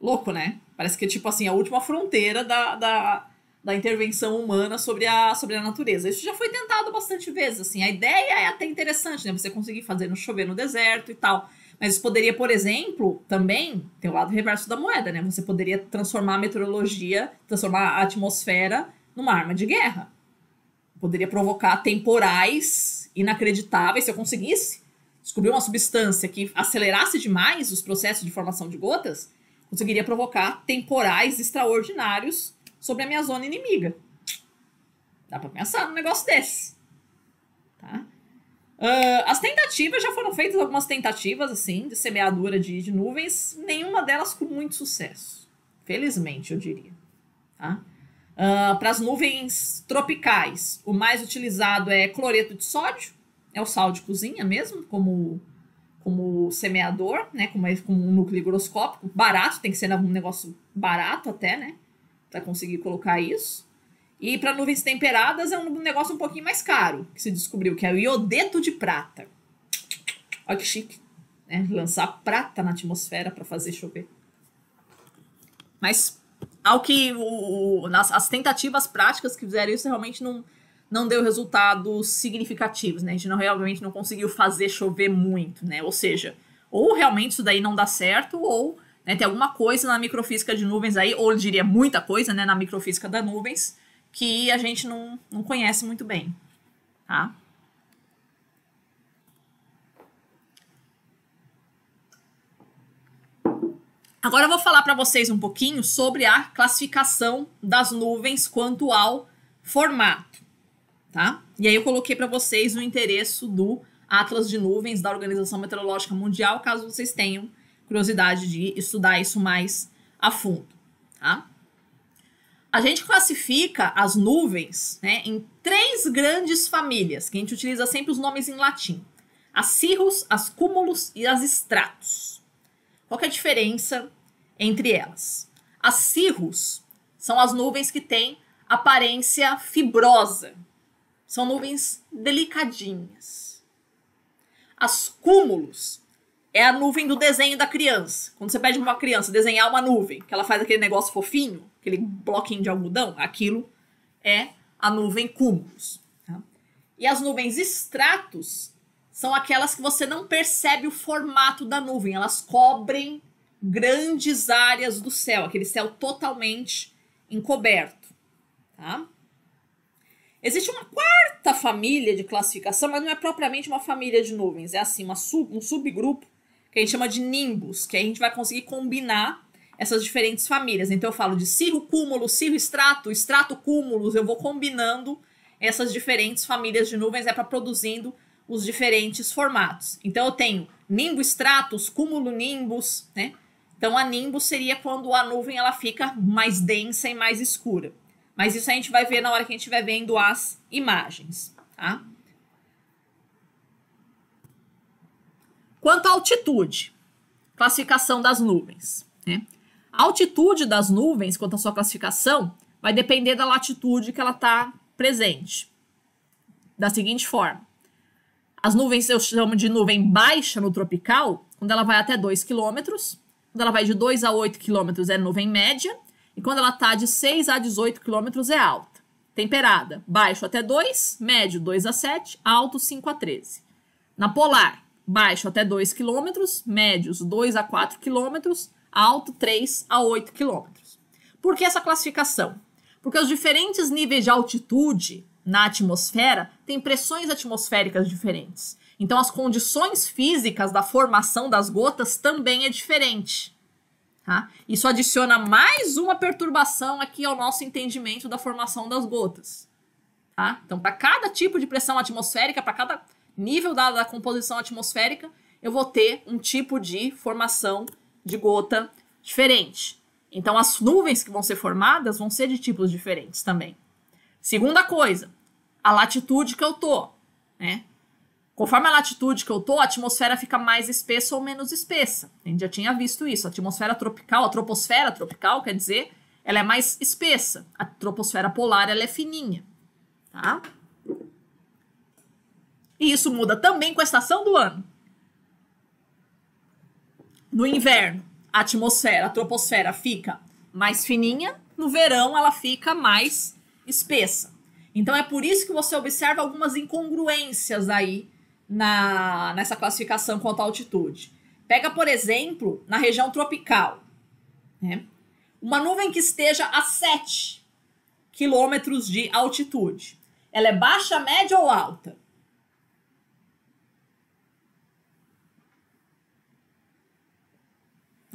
Louco, né? Parece que é tipo assim, a última fronteira da, da, da intervenção humana sobre a, sobre a natureza. Isso já foi tentado bastante vezes, assim. A ideia é até interessante, né? Você conseguir fazer no chover no deserto e tal. Mas isso poderia, por exemplo, também ter o lado reverso da moeda, né? Você poderia transformar a meteorologia, transformar a atmosfera numa arma de guerra. Poderia provocar temporais inacreditáveis se eu conseguisse descobrir uma substância que acelerasse demais os processos de formação de gotas, conseguiria provocar temporais extraordinários sobre a minha zona inimiga. Dá para pensar num negócio desse. Tá? Uh, as tentativas já foram feitas algumas tentativas assim de semeadura de, de nuvens, nenhuma delas com muito sucesso. Felizmente, eu diria. Tá? Uh, ah, Para as nuvens tropicais, o mais utilizado é cloreto de sódio, é o sal de cozinha mesmo, como, como semeador, né? Como, é, como um núcleo higroscópico, barato, tem que ser um negócio barato até, né? para conseguir colocar isso. E para nuvens temperadas é um negócio um pouquinho mais caro, que se descobriu, que é o iodeto de prata. Olha que chique, né? Lançar prata na atmosfera para fazer chover. Mas ao que o, o, nas, as tentativas práticas que fizeram isso realmente não, não deu resultados significativos, né? A gente não, realmente não conseguiu fazer chover muito, né? Ou seja, ou realmente isso daí não dá certo, ou né? Tem alguma coisa na microfísica de nuvens aí, ou eu diria muita coisa né, na microfísica das nuvens, que a gente não, não conhece muito bem. Tá? Agora eu vou falar para vocês um pouquinho sobre a classificação das nuvens quanto ao formato, tá? E aí eu coloquei para vocês o endereço do Atlas de Nuvens da Organização Meteorológica Mundial, caso vocês tenham curiosidade de estudar isso mais a fundo, tá? A gente classifica as nuvens né, em três grandes famílias, que a gente utiliza sempre os nomes em latim: as cirros, as cúmulos e as estratos. Qual é a diferença entre elas? As cirros são as nuvens que têm aparência fibrosa, são nuvens delicadinhas. As cúmulos é a nuvem do desenho da criança. Quando você pede pra uma criança desenhar uma nuvem, que ela faz aquele negócio fofinho, aquele bloquinho de algodão, aquilo é a nuvem cúmulos. Tá? E as nuvens estratos são aquelas que você não percebe o formato da nuvem, elas cobrem grandes áreas do céu, aquele céu totalmente encoberto. Tá? Existe uma quarta família de classificação, mas não é propriamente uma família de nuvens, é assim, sub, um subgrupo que a gente chama de nimbus, que a gente vai conseguir combinar essas diferentes famílias. Então eu falo de cirro cúmulo, cirro extrato, extrato cúmulos, eu vou combinando essas diferentes famílias de nuvens é para produzindo os diferentes formatos. Então eu tenho nimbo extratos cúmulo nimbus, né? Então a nimbus seria quando a nuvem ela fica mais densa e mais escura. Mas isso a gente vai ver na hora que a gente estiver vendo as imagens, tá? Quanto à altitude, classificação das nuvens. Né? A altitude das nuvens, quanto à sua classificação, vai depender da latitude que ela está presente. Da seguinte forma: as nuvens eu chamo de nuvem baixa no tropical, quando ela vai até 2 km, quando ela vai de 2 a 8 km é nuvem média, e quando ela está de 6 a 18 km é alta. Temperada, baixo até 2, médio 2 a 7, alto 5 a 13. Na polar, baixo até 2 km, médios 2 a 4 km, alto 3 a 8 km. Por que essa classificação? Porque os diferentes níveis de altitude na atmosfera têm pressões atmosféricas diferentes. Então as condições físicas da formação das gotas também é diferente. Tá? Isso adiciona mais uma perturbação aqui ao nosso entendimento da formação das gotas. Tá? Então, para cada tipo de pressão atmosférica, para cada nível da, da composição atmosférica, eu vou ter um tipo de formação de gota diferente. Então, as nuvens que vão ser formadas vão ser de tipos diferentes também. Segunda coisa, a latitude que eu tô, né? Conforme a latitude que eu tô, a atmosfera fica mais espessa ou menos espessa. A gente já tinha visto isso. A atmosfera tropical, a troposfera tropical, quer dizer, ela é mais espessa. A troposfera polar, ela é fininha, tá? E isso muda também com a estação do ano. No inverno, a atmosfera, a troposfera fica mais fininha, no verão ela fica mais espessa. Então é por isso que você observa algumas incongruências aí na, nessa classificação quanto à altitude. Pega, por exemplo, na região tropical, né? uma nuvem que esteja a 7 quilômetros de altitude. Ela é baixa, média ou alta?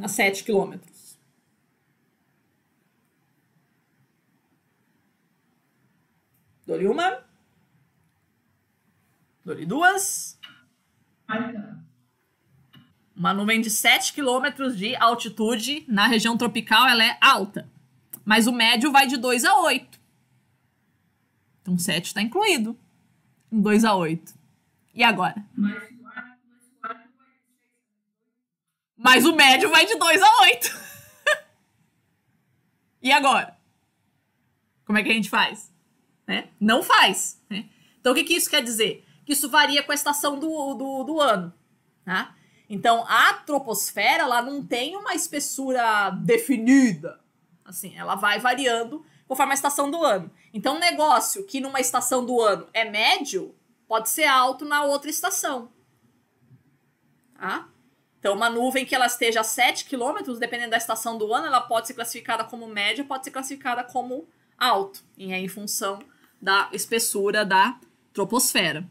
a 7 quilômetros. Dou-lhe uma. Dou-lhe duas. Uma nuvem de 7 quilômetros de altitude na região tropical, ela é alta. Mas o médio vai de 2 a 8. Então 7 está incluído. 2 a 8. E agora? Mais Mas o médio vai de 2 a 8. e agora? Como é que a gente faz? Né? Não faz. Né? Então, o que, que isso quer dizer? Que isso varia com a estação do, do, do ano. Tá? Então, a troposfera ela não tem uma espessura definida. Assim, ela vai variando conforme a estação do ano. Então, um negócio que numa estação do ano é médio, pode ser alto na outra estação. Tá? Então, uma nuvem que ela esteja a 7 km, dependendo da estação do ano, ela pode ser classificada como média, pode ser classificada como alto, e é em função da espessura da troposfera.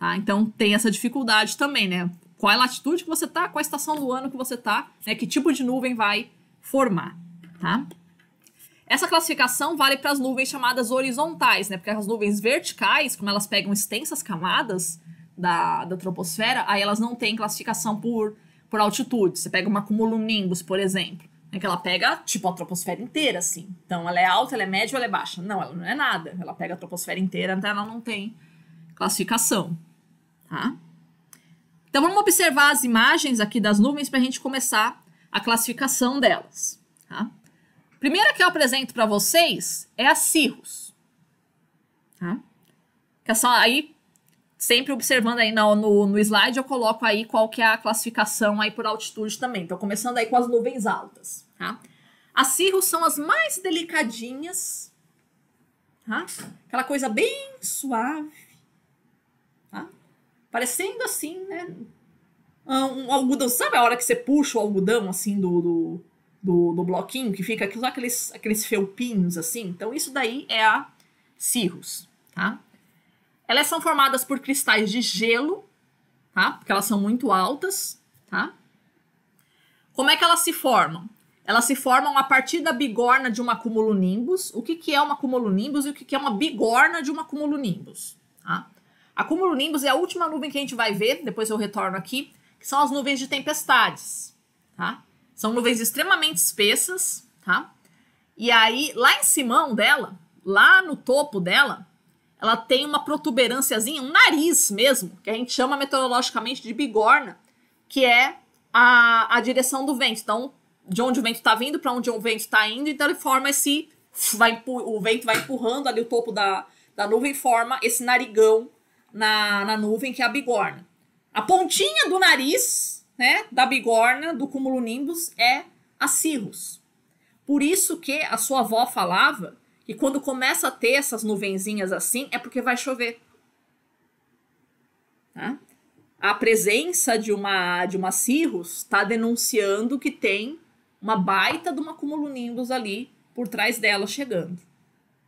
Tá? Então, tem essa dificuldade também, né? Qual é a latitude que você tá, qual é a estação do ano que você tá, né? Que tipo de nuvem vai formar, tá? Essa classificação vale para as nuvens chamadas horizontais, né? Porque as nuvens verticais, como elas pegam extensas camadas da, da troposfera, aí elas não têm classificação por por altitude. Você pega uma cumulonimbus, por exemplo, é que ela pega, tipo, a troposfera inteira, assim. Então, ela é alta, ela é média ou ela é baixa? Não, ela não é nada. Ela pega a troposfera inteira, então ela não tem classificação, tá? Então, vamos observar as imagens aqui das nuvens para a gente começar a classificação delas, tá? Primeira que eu apresento para vocês é a cirrus, tá? Que essa é aí sempre observando aí no, no, no, slide, eu coloco aí qual que é a classificação aí por altitude também. Então, começando aí com as nuvens altas, tá? As cirros são as mais delicadinhas, tá? Aquela coisa bem suave, tá? Parecendo assim, né? Um, ah, um algodão, sabe a hora que você puxa o algodão assim do, do, do, do bloquinho, que fica aqueles, aqueles felpinhos assim? Então, isso daí é a cirros, tá? Elas são formadas por cristais de gelo, tá? Porque elas são muito altas, tá? Como é que elas se formam? Elas se formam a partir da bigorna de uma cumulonimbus. O que, que é uma cumulonimbus e o que, que é uma bigorna de uma cumulonimbus? Tá? A cumulonimbus é a última nuvem que a gente vai ver, depois eu retorno aqui, que são as nuvens de tempestades. Tá? São nuvens extremamente espessas, tá? E aí, lá em cima dela, lá no topo dela, ela tem uma protuberânciazinha, um nariz mesmo, que a gente chama meteorologicamente de bigorna, que é a, a direção do vento. Então, de onde o vento está vindo para onde o vento está indo, então ele forma esse. Vai, o vento vai empurrando ali o topo da, da nuvem, forma esse narigão na, na nuvem, que é a bigorna. A pontinha do nariz, né, da bigorna, do cumulonimbus, é a cirrus. Por isso que a sua avó falava e quando começa a ter essas nuvenzinhas assim, é porque vai chover. Tá? A presença de uma de uma cirrus está denunciando que tem uma baita de uma cumulonimbus ali por trás dela chegando.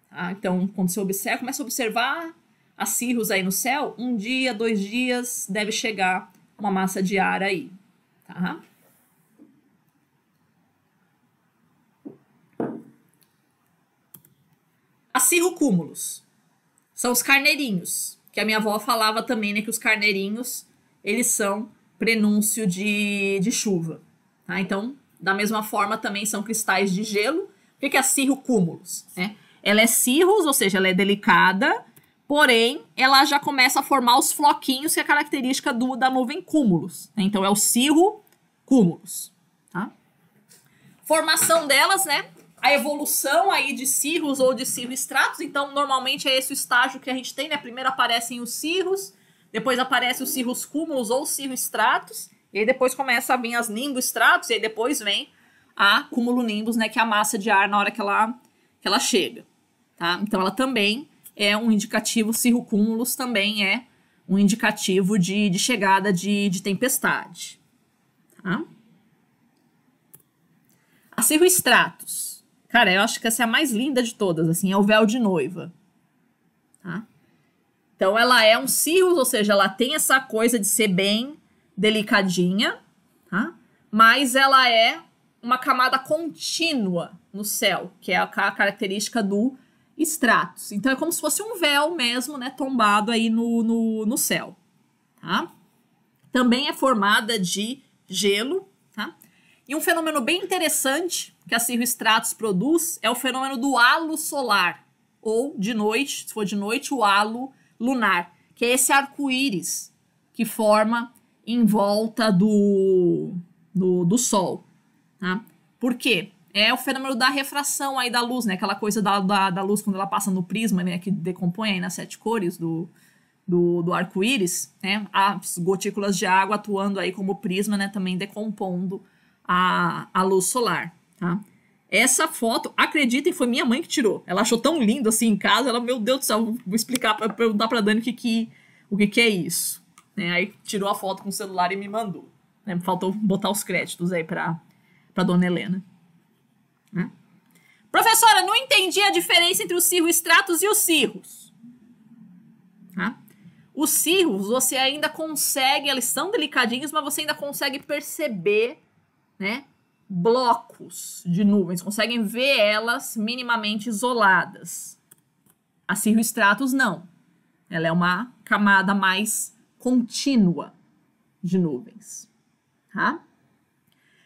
Tá? Então, quando você observa, começa a observar as cirrus aí no céu, um dia, dois dias, deve chegar uma massa de ar aí. Tá? As cirro-cúmulos são os carneirinhos, que a minha avó falava também, né, que os carneirinhos, eles são prenúncio de, de chuva. Tá? Então, da mesma forma, também são cristais de gelo. O que é a cúmulos Né? Ela é cirros ou seja, ela é delicada, porém, ela já começa a formar os floquinhos, que é característica do, da nuvem cúmulos. Né? Então, é o cirro cúmulos. Tá? Formação delas, né? a evolução aí de cirros ou de estratos. Então, normalmente é esse o estágio que a gente tem, né? Primeiro aparecem os cirros, depois aparecem os cirros cúmulos ou estratos, e aí depois começa a vir as nimboestratos, e aí depois vem a cúmulo nimbus, né? Que é a massa de ar na hora que ela, que ela chega, tá? Então, ela também é um indicativo, cirro cúmulos também é um indicativo de, de chegada de, de tempestade, tá? estratos. Cara, eu acho que essa é a mais linda de todas, assim, é o véu de noiva. Tá? Então ela é um cirrus, ou seja, ela tem essa coisa de ser bem delicadinha, tá? Mas ela é uma camada contínua no céu, que é a característica do estratos. Então é como se fosse um véu mesmo, né, tombado aí no, no, no céu, tá? Também é formada de gelo, tá? E um fenômeno bem interessante que a Stratus produz é o fenômeno do halo solar, ou de noite, se for de noite, o halo lunar, que é esse arco-íris que forma em volta do, do, do Sol. Tá? Por quê? É o fenômeno da refração aí da luz, né? Aquela coisa da, da, da luz quando ela passa no prisma, né? Que decompõe aí nas sete cores do, do, do arco-íris, né? As gotículas de água atuando aí como prisma, né? Também decompondo a, a luz solar tá? Essa foto, acreditem, foi minha mãe que tirou. Ela achou tão lindo assim em casa, ela, meu Deus do céu, vou explicar, para perguntar pra Dani que que, o que, que é isso. Né? Aí tirou a foto com o celular e me mandou. Né? Faltou botar os créditos aí pra, pra dona Helena. Né? Professora, não entendi a diferença entre os extratos e os cirros. Tá? Os cirros, você ainda consegue, eles são delicadinhos, mas você ainda consegue perceber, né? blocos de nuvens, conseguem ver elas minimamente isoladas. A cirrostratus não. Ela é uma camada mais contínua de nuvens, tá?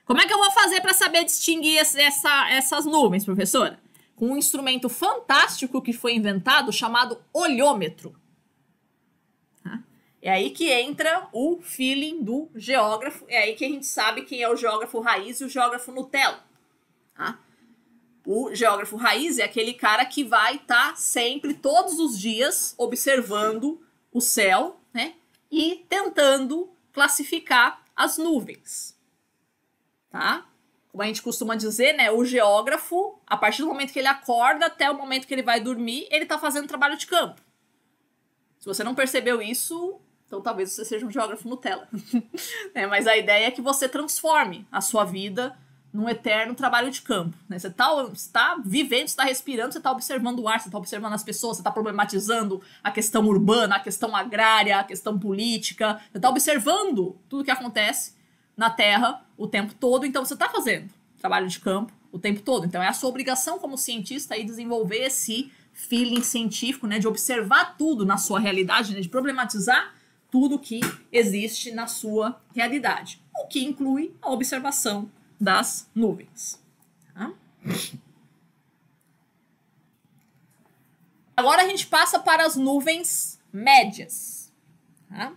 Como é que eu vou fazer para saber distinguir essa, essa, essas nuvens, professora? Com um instrumento fantástico que foi inventado chamado olhômetro. É aí que entra o feeling do geógrafo, é aí que a gente sabe quem é o geógrafo raiz e o geógrafo Nutella. Tá? O geógrafo raiz é aquele cara que vai estar tá sempre, todos os dias, observando o céu né? e tentando classificar as nuvens. Tá? Como a gente costuma dizer, né? o geógrafo, a partir do momento que ele acorda até o momento que ele vai dormir, ele está fazendo trabalho de campo. Se você não percebeu isso, então talvez você seja um geógrafo Nutella. é, mas a ideia é que você transforme a sua vida num eterno trabalho de campo. Né? Você está tá vivendo, você está respirando, você está observando o ar, você está observando as pessoas, você está problematizando a questão urbana, a questão agrária, a questão política. Você está observando tudo o que acontece na Terra o tempo todo, então você está fazendo trabalho de campo o tempo todo. Então é a sua obrigação como cientista aí desenvolver esse feeling científico, né, de observar tudo na sua realidade, né, de problematizar tudo que existe na sua realidade, o que inclui a observação das nuvens. Tá? Agora a gente passa para as nuvens médias. Tá?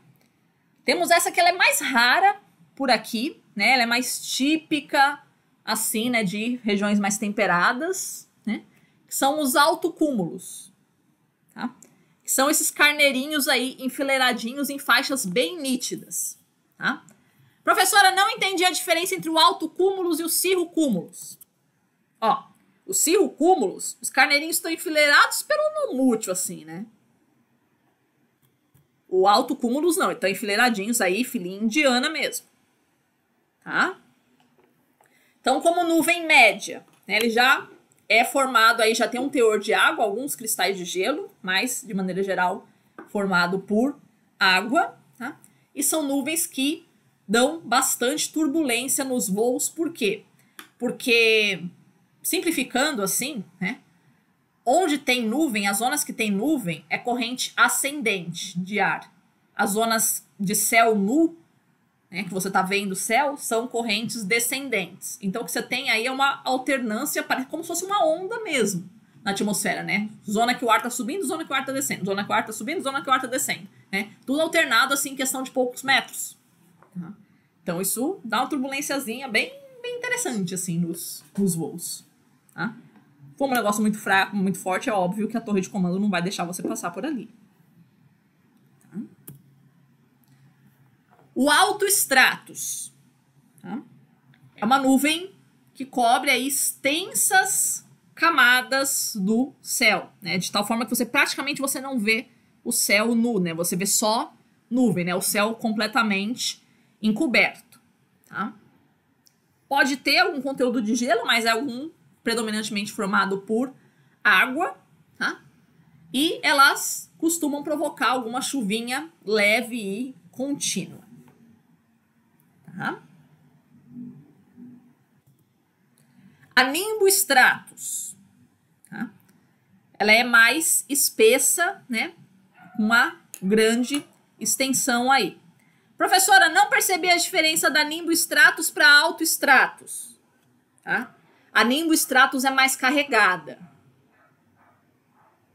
Temos essa que ela é mais rara por aqui, né? Ela é mais típica assim, né, de regiões mais temperadas, né? são os altocúmulos, tá? são esses carneirinhos aí enfileiradinhos em faixas bem nítidas. Tá? Professora, não entendi a diferença entre o alto cúmulos e o cirro cúmulos. Ó, o cirro cúmulos, os carneirinhos estão enfileirados pelo nomútil, assim, né? O alto cúmulos não, estão enfileiradinhos aí, filhinha indiana mesmo. Tá? Então, como nuvem média, né, ele já é formado aí, já tem um teor de água, alguns cristais de gelo, mas de maneira geral formado por água, tá? E são nuvens que dão bastante turbulência nos voos, por quê? Porque, simplificando assim, né? Onde tem nuvem, as zonas que tem nuvem é corrente ascendente de ar. As zonas de céu nu né, que você está vendo o céu, são correntes descendentes. Então, o que você tem aí é uma alternância, como se fosse uma onda mesmo na atmosfera, né? Zona que o ar está subindo, zona que o ar está descendo, zona que o ar está subindo, zona que o ar está descendo, né? Tudo alternado, assim, em questão de poucos metros. Tá? Então, isso dá uma turbulênciazinha bem, bem interessante, assim, nos, nos voos, tá? Como é um negócio muito fraco, muito forte, é óbvio que a torre de comando não vai deixar você passar por ali. O alto estratos tá? é uma nuvem que cobre extensas camadas do céu, né? De tal forma que você praticamente você não vê o céu nu, né? Você vê só nuvem, né? O céu completamente encoberto, tá? Pode ter algum conteúdo de gelo, mas é algum predominantemente formado por água, tá? E elas costumam provocar alguma chuvinha leve e contínua. Tá? A nimbo stratus, tá? ela é mais espessa, né? Uma grande extensão aí. Professora, não percebi a diferença da nimbo stratus para alto stratus, tá? A nimbo stratus é mais carregada,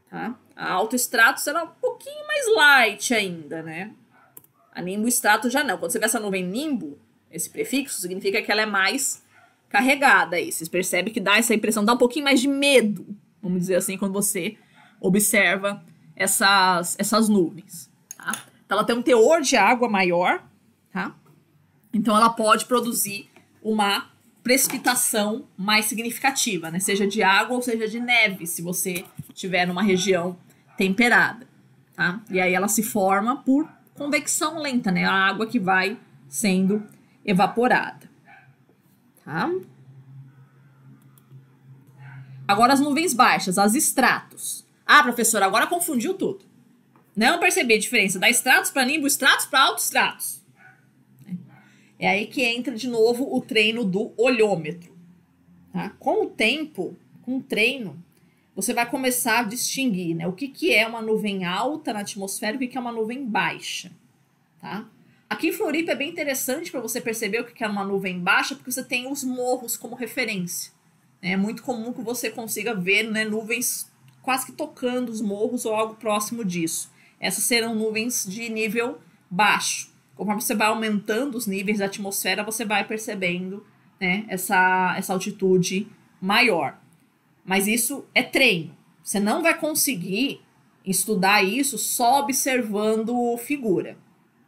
tá? A alto stratus ela é um pouquinho mais light ainda, né? A nimbo stratus já não. Quando você vê essa nuvem nimbo, esse prefixo significa que ela é mais carregada aí. Vocês percebem que dá essa impressão, dá um pouquinho mais de medo, vamos dizer assim, quando você observa essas, essas nuvens. Tá? Então ela tem um teor de água maior, tá? Então ela pode produzir uma precipitação mais significativa, né? Seja de água ou seja de neve, se você estiver numa região temperada, tá? E aí ela se forma por convecção lenta, né? A água que vai sendo evaporada. Tá? Agora as nuvens baixas, as estratos. Ah, professora, agora confundiu tudo. Não percebi a diferença da estratos para nimbo estratos para estratos. É aí que entra de novo o treino do olhômetro. Tá? Com o tempo, com o treino, você vai começar a distinguir né, o que, que é uma nuvem alta na atmosfera e o que, que é uma nuvem baixa. Tá? Aqui em Floripa é bem interessante para você perceber o que é uma nuvem baixa, porque você tem os morros como referência. Né? É muito comum que você consiga ver né, nuvens quase que tocando os morros ou algo próximo disso. Essas serão nuvens de nível baixo. Conforme você vai aumentando os níveis da atmosfera, você vai percebendo né, essa, essa altitude maior. Mas isso é treino. Você não vai conseguir estudar isso só observando figura.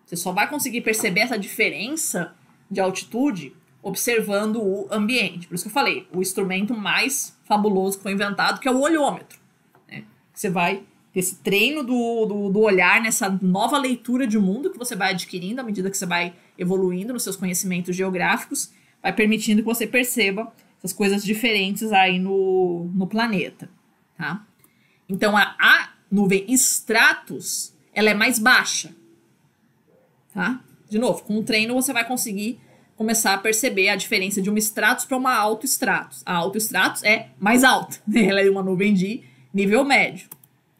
Você só vai conseguir perceber essa diferença de altitude observando o ambiente. Por isso que eu falei, o instrumento mais fabuloso que foi inventado, que é o olhômetro. Né? Você vai ter esse treino do, do, do, olhar nessa nova leitura de mundo que você vai adquirindo à medida que você vai evoluindo nos seus conhecimentos geográficos, vai permitindo que você perceba essas coisas diferentes aí no, no planeta. Tá? Então, a, a nuvem stratus, ela é mais baixa tá? De novo, com o treino você vai conseguir começar a perceber a diferença de uma estratos para uma alto estratos A estratos é mais alta, né? ela é uma nuvem de nível médio.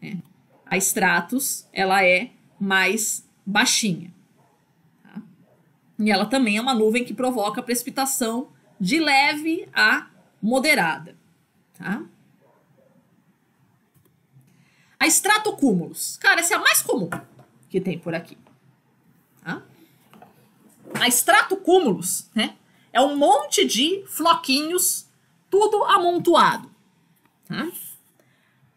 Né? A estratos, ela é mais baixinha. Tá? E ela também é uma nuvem que provoca precipitação de leve a moderada. Tá? A estratocúmulos. Cara, essa é a mais comum que tem por aqui a cúmulos, né? É um monte de floquinhos, tudo amontoado. Tá?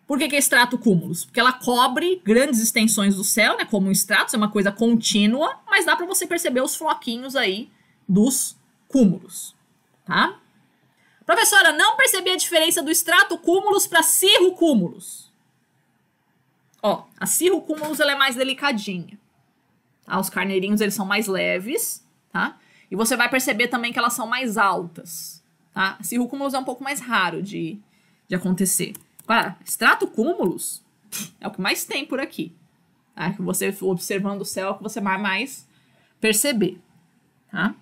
Por que, que é extrato cúmulos? Porque ela cobre grandes extensões do céu, né? Como um extrato é uma coisa contínua, mas dá para você perceber os floquinhos aí dos cúmulos, tá? Professora, não percebi a diferença do extrato cúmulos para cirro cúmulos. Ó, a cirro cúmulos ela é mais delicadinha. Tá? Os carneirinhos eles são mais leves tá? E você vai perceber também que elas são mais altas, tá? Cirrocúmulos é um pouco mais raro de, de acontecer. Agora, extrato cúmulos é o que mais tem por aqui. Tá? É que você observando o céu é o que você vai mais perceber, tá?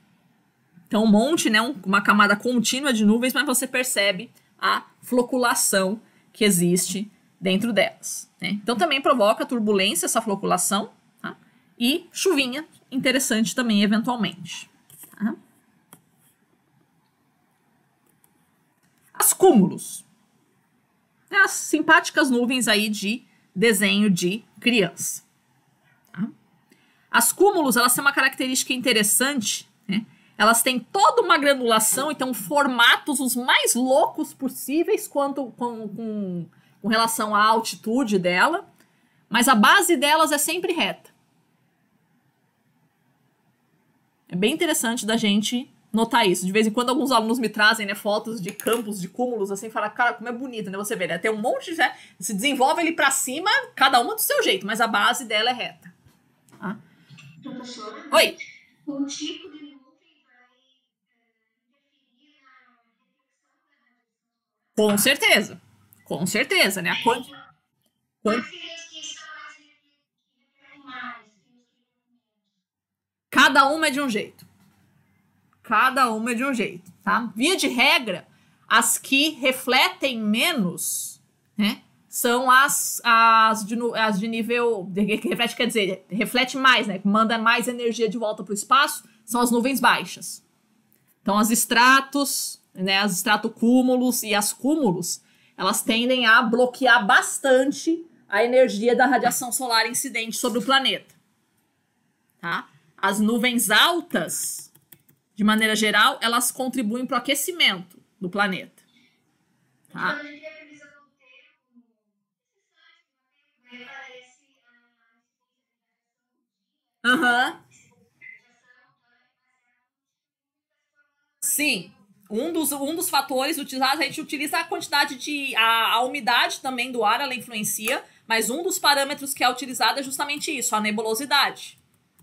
Então, um monte, né, uma camada contínua de nuvens, mas você percebe a floculação que existe dentro delas. Né? Então, também provoca turbulência essa floculação tá? e chuvinha, interessante também, eventualmente. Tá? As cúmulos. É as simpáticas nuvens aí de desenho de criança. Tá? As cúmulos, elas têm uma característica interessante, né? Elas têm toda uma granulação e então, têm formatos os mais loucos possíveis quanto com, com, com relação à altitude dela, mas a base delas é sempre reta. É bem interessante da gente notar isso. De vez em quando alguns alunos me trazem, né, fotos de campos, de cúmulos, assim, fala, cara, como é bonito, né? Você vê, né? Tem um monte, né? Se desenvolve ele para cima, cada uma do seu jeito, mas a base dela é reta. Ah. Tá? Professora? Oi. Um tipo de vai Com certeza. Com certeza, né? A quanti... Assim, Cada uma é de um jeito. Cada uma é de um jeito, tá? Via de regra, as que refletem menos, né? São as, as, de, as de nível. Que reflete, quer dizer, reflete mais, né? Manda mais energia de volta para o espaço, são as nuvens baixas. Então, as estratos, né? As estratocúmulos e as cúmulos, elas tendem a bloquear bastante a energia da radiação solar incidente sobre o planeta. Tá? As nuvens altas, de maneira geral, elas contribuem para o aquecimento do planeta. Tá? Então, é Aham. Uhum. Sim. Um dos, um dos fatores utilizados, a gente utiliza a quantidade de. A, a umidade também do ar, ela influencia, mas um dos parâmetros que é utilizado é justamente isso, a nebulosidade.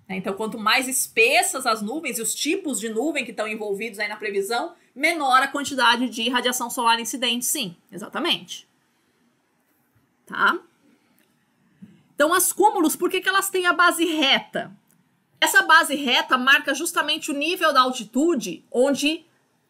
Né? Então, quanto mais espessas as nuvens e os tipos de nuvem que estão envolvidos aí na previsão, menor a quantidade de radiação solar incidente, sim, exatamente. Tá? Então, as cúmulos, por que, que elas têm a base reta? Essa base reta marca justamente o nível da altitude onde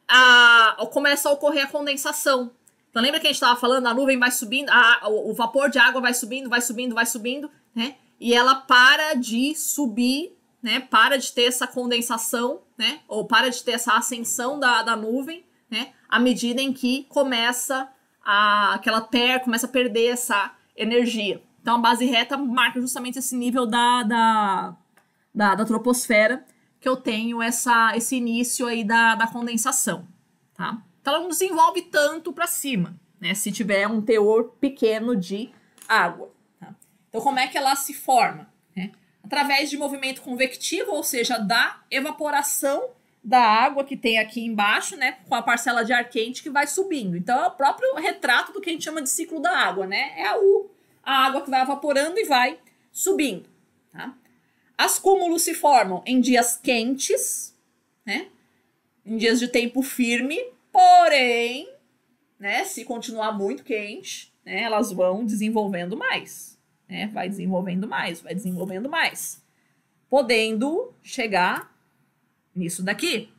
a, começa a ocorrer a condensação. Então, lembra que a gente estava falando, a nuvem vai subindo, a, o vapor de água vai subindo, vai subindo, vai subindo, né? e ela para de subir, né? Para de ter essa condensação, né? Ou para de ter essa ascensão da, da nuvem, né? À medida em que começa a terra começa a perder essa energia. Então a base reta marca justamente esse nível da, da, da, da troposfera que eu tenho essa, esse início aí da, da condensação, tá? Então ela não desenvolve tanto para cima, né? Se tiver um teor pequeno de água. Então, como é que ela se forma? Né? Através de movimento convectivo, ou seja, da evaporação da água que tem aqui embaixo, né, com a parcela de ar quente que vai subindo. Então, é o próprio retrato do que a gente chama de ciclo da água, né? É a U, a água que vai evaporando e vai subindo, tá? As cúmulos se formam em dias quentes, né? Em dias de tempo firme, porém, né, se continuar muito quente, né, elas vão desenvolvendo mais né? Vai desenvolvendo mais, vai desenvolvendo mais, podendo chegar nisso daqui.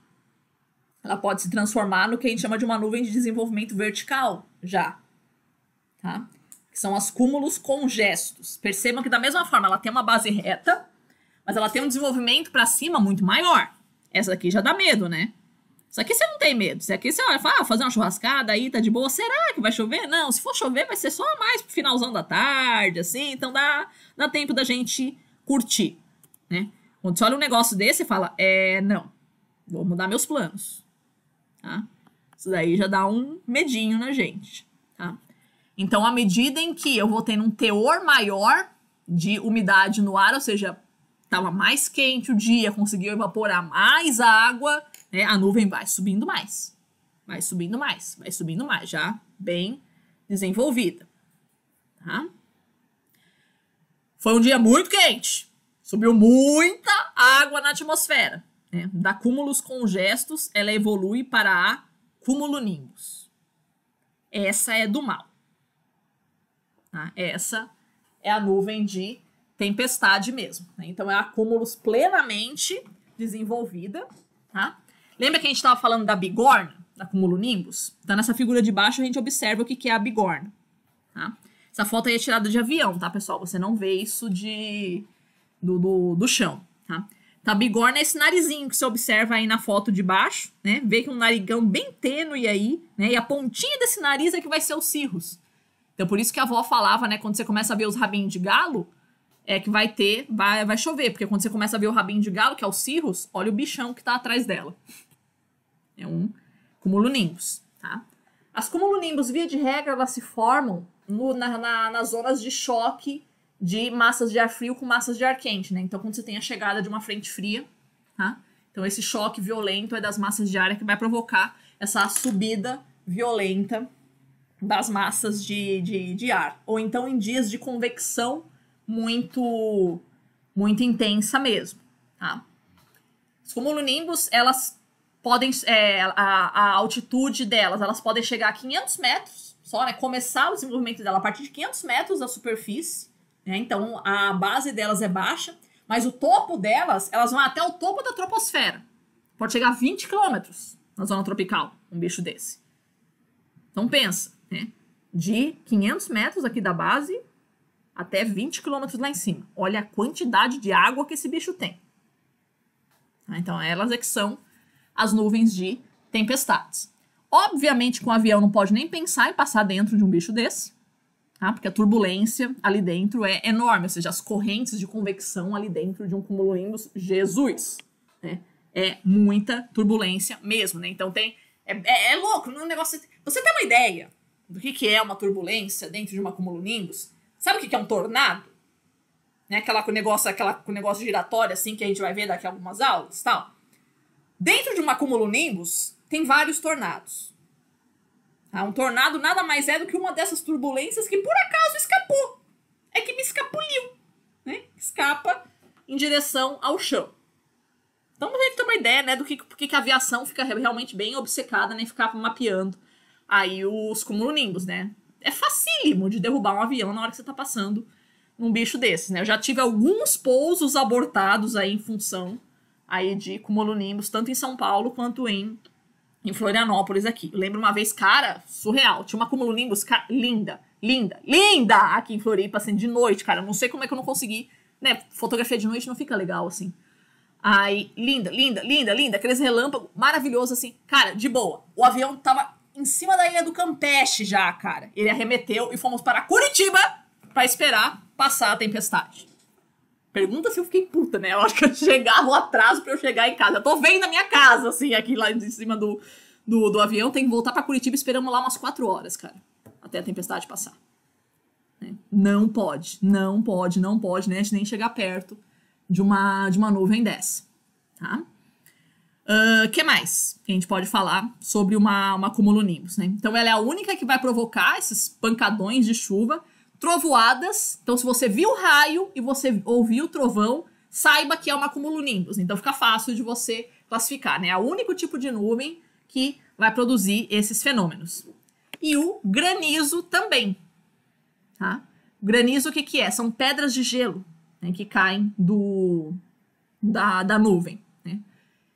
Ela pode se transformar no que a gente chama de uma nuvem de desenvolvimento vertical, já, tá? Que são as cúmulos congestos. Percebam que da mesma forma ela tem uma base reta, mas ela tem um desenvolvimento para cima muito maior. Essa daqui já dá medo, né? Isso aqui você não tem medo. Isso aqui você olha, fala, ah, fazer uma churrascada aí, tá de boa. Será que vai chover? Não, se for chover, vai ser só mais pro finalzão da tarde, assim. Então dá, dá tempo da gente curtir, né? Quando você olha um negócio desse, você fala, é, não, vou mudar meus planos, tá? Isso daí já dá um medinho na gente, tá? Então, à medida em que eu vou tendo um teor maior de umidade no ar, ou seja, tava mais quente o dia, conseguiu evaporar mais água, né, a nuvem vai subindo mais, vai subindo mais, vai subindo mais, já bem desenvolvida. Tá? Foi um dia muito quente, subiu muita água na atmosfera. Né? Da cúmulos congestos, ela evolui para a cumulonimbus. Essa é do mal. Tá? Essa é a nuvem de tempestade mesmo. Né? Então, é a cúmulos plenamente desenvolvida. Tá? Lembra que a gente estava falando da bigorna, da cumulonimbus? Então, nessa figura de baixo, a gente observa o que, que é a bigorna. Tá? Essa foto aí é tirada de avião, tá, pessoal? Você não vê isso de do, do, do chão, tá? Tá, bigorna é esse narizinho que você observa aí na foto de baixo, né? Vê que é um narigão bem tênue aí, né? E a pontinha desse nariz é que vai ser os cirros. Então, por isso que a avó falava, né? Quando você começa a ver os rabinhos de galo, é que vai ter, vai, vai chover. Porque quando você começa a ver o rabinho de galo, que é os cirros, olha o bichão que tá atrás dela. É um cumulonimbus, tá? As cumulonimbus, via de regra, elas se formam no, na, na, nas zonas de choque de massas de ar frio com massas de ar quente, né? Então, quando você tem a chegada de uma frente fria, tá? Então, esse choque violento é das massas de ar é que vai provocar essa subida violenta das massas de, de, de ar. Ou então em dias de convecção muito, muito intensa mesmo, tá? As cumulonimbus, elas podem é, a, a, altitude delas, elas podem chegar a 500 metros só, né? Começar o desenvolvimento dela a partir de 500 metros da superfície, né? Então a base delas é baixa, mas o topo delas, elas vão até o topo da troposfera. Pode chegar a 20 quilômetros na zona tropical, um bicho desse. Então pensa, né? De 500 metros aqui da base até 20 quilômetros lá em cima. Olha a quantidade de água que esse bicho tem. Então elas é que são as nuvens de tempestades. Obviamente, com um avião não pode nem pensar em passar dentro de um bicho desse, tá? porque a turbulência ali dentro é enorme, ou seja, as correntes de convecção ali dentro de um cumulonimbus, Jesus, né? é muita turbulência mesmo, né? Então tem é, é, é louco, um negócio. Você tem uma ideia do que, que é uma turbulência dentro de uma cumulonimbus? Sabe o que, que é um tornado? Né? Aquela negócio, aquela negócio giratório assim que a gente vai ver daqui a algumas aulas, tal. Dentro de um acúmulo nimbus tem vários tornados. Tá? Um tornado nada mais é do que uma dessas turbulências que por acaso escapou. É que me escapuliu. Né? Escapa em direção ao chão. Então a gente tem uma ideia né, do que, porque a aviação fica realmente bem obcecada nem né, ficar mapeando aí os cumulonimbus, né? É facílimo de derrubar um avião na hora que você está passando num bicho desses, né? Eu já tive alguns pousos abortados aí em função aí de cumulonimbus, tanto em São Paulo quanto em, em Florianópolis aqui. Eu lembro uma vez, cara, surreal, tinha uma cumulonimbus Nimbus linda, linda, linda aqui em Floripa, assim, de noite, cara. não sei como é que eu não consegui, né? Fotografia de noite não fica legal, assim. Aí, linda, linda, linda, linda, aqueles relâmpagos, maravilhoso, assim. Cara, de boa. O avião tava em cima da ilha do Campeche já, cara. Ele arremeteu e fomos para Curitiba para esperar passar a tempestade. Pergunta se eu fiquei puta, né? Eu acho que eu chegava o atraso pra eu chegar em casa. Eu tô vendo a minha casa, assim, aqui lá em cima do, do, do avião. Tem que voltar para Curitiba, esperamos lá umas quatro horas, cara. Até a tempestade passar. Né? Não pode, não pode, não pode, né? nem chegar perto de uma, de uma nuvem dessa, tá? O uh, ah, que mais que a gente pode falar sobre uma, uma cumulonimbus, né? Então ela é a única que vai provocar esses pancadões de chuva, trovoadas. Então, se você viu raio e você ouviu trovão, saiba que é uma nimbus. Então, fica fácil de você classificar, né? É o único tipo de nuvem que vai produzir esses fenômenos. E o granizo também, tá? O granizo, o que, que é? São pedras de gelo né, que caem do, da, da nuvem. Né?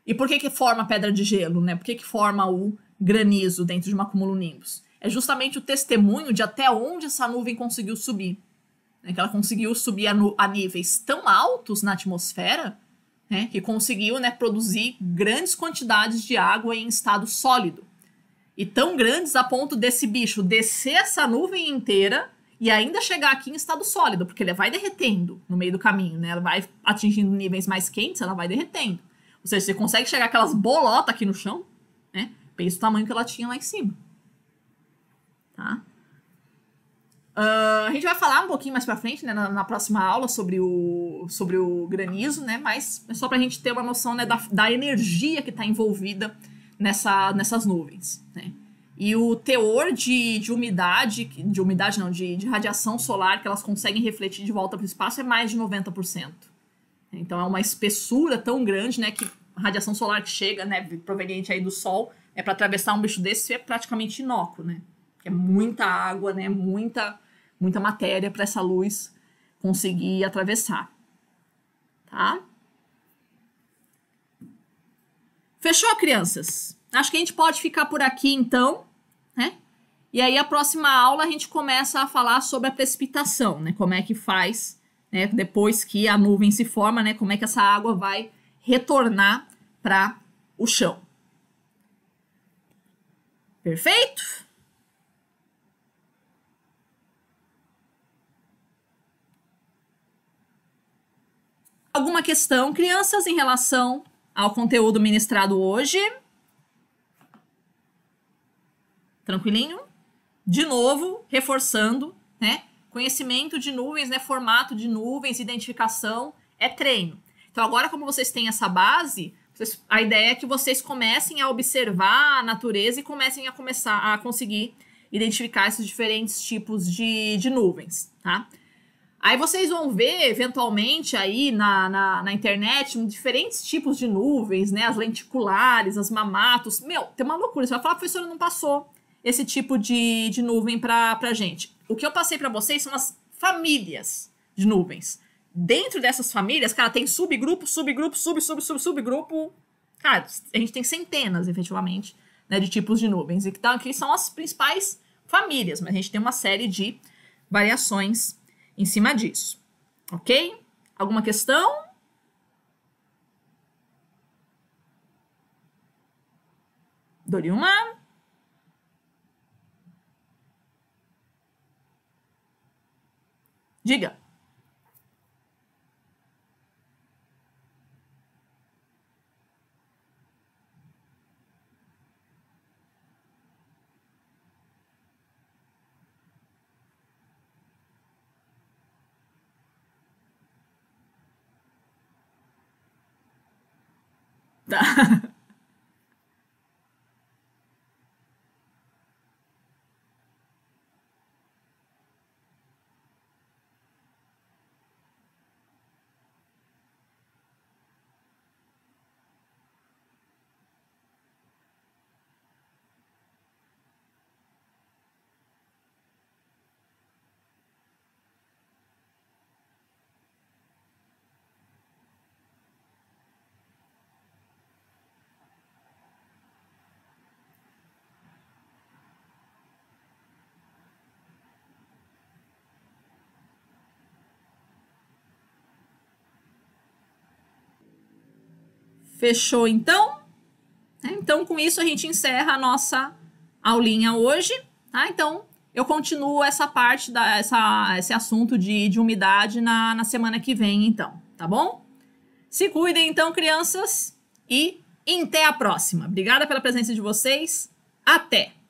E por que, que forma pedra de gelo? Né? Por que, que forma o granizo dentro de uma nimbus? é justamente o testemunho de até onde essa nuvem conseguiu subir. Né? Que ela conseguiu subir a, a níveis tão altos na atmosfera né? que conseguiu né, produzir grandes quantidades de água em estado sólido. E tão grandes a ponto desse bicho descer essa nuvem inteira e ainda chegar aqui em estado sólido, porque ele vai derretendo no meio do caminho, né? Ela vai atingindo níveis mais quentes, ela vai derretendo. Ou seja, você consegue chegar aquelas bolotas aqui no chão, né? Pensa o tamanho que ela tinha lá em cima tá? Uh, a gente vai falar um pouquinho mais pra frente, né, na, na, próxima aula, sobre o, sobre o granizo, né? Mas é só pra gente ter uma noção né, da, da energia que está envolvida nessa, nessas nuvens, né? E o teor de, de umidade, de umidade não, de, de radiação solar que elas conseguem refletir de volta para o espaço é mais de 90%. Então é uma espessura tão grande, né, que a radiação solar que chega, né, proveniente aí do Sol, é para atravessar um bicho desse é praticamente inócuo, né? é muita água, né? Muita, muita matéria para essa luz conseguir atravessar, tá? Fechou, crianças? Acho que a gente pode ficar por aqui, então, né? E aí, a próxima aula, a gente começa a falar sobre a precipitação, né? Como é que faz, né? Depois que a nuvem se forma, né? Como é que essa água vai retornar para o chão. Perfeito? Alguma questão, crianças, em relação ao conteúdo ministrado hoje? Tranquilinho? De novo, reforçando, né? Conhecimento de nuvens, né? Formato de nuvens, identificação, é treino. Então, agora, como vocês têm essa base, a ideia é que vocês comecem a observar a natureza e comecem a começar a conseguir identificar esses diferentes tipos de, de nuvens, tá? Aí vocês vão ver, eventualmente, aí na, na, na, internet, diferentes tipos de nuvens, né? As lenticulares, as mamatos. Meu, tem uma loucura. Você vai falar, professora, não passou esse tipo de, de nuvem pra, pra gente. O que eu passei para vocês são as famílias de nuvens. Dentro dessas famílias, cara, tem subgrupo, subgrupo, sub, sub, sub, subgrupo. Cara, a gente tem centenas, efetivamente, né, de tipos de nuvens. E então, aqui são as principais famílias, mas a gente tem uma série de variações em cima disso. Ok? Alguma questão? dou uma. Diga. Да. Fechou então? É, então, com isso, a gente encerra a nossa aulinha hoje. Tá? Então, eu continuo essa parte, da, essa, esse assunto de, de umidade na, na semana que vem, então, tá bom? Se cuidem, então, crianças, e até a próxima. Obrigada pela presença de vocês. Até!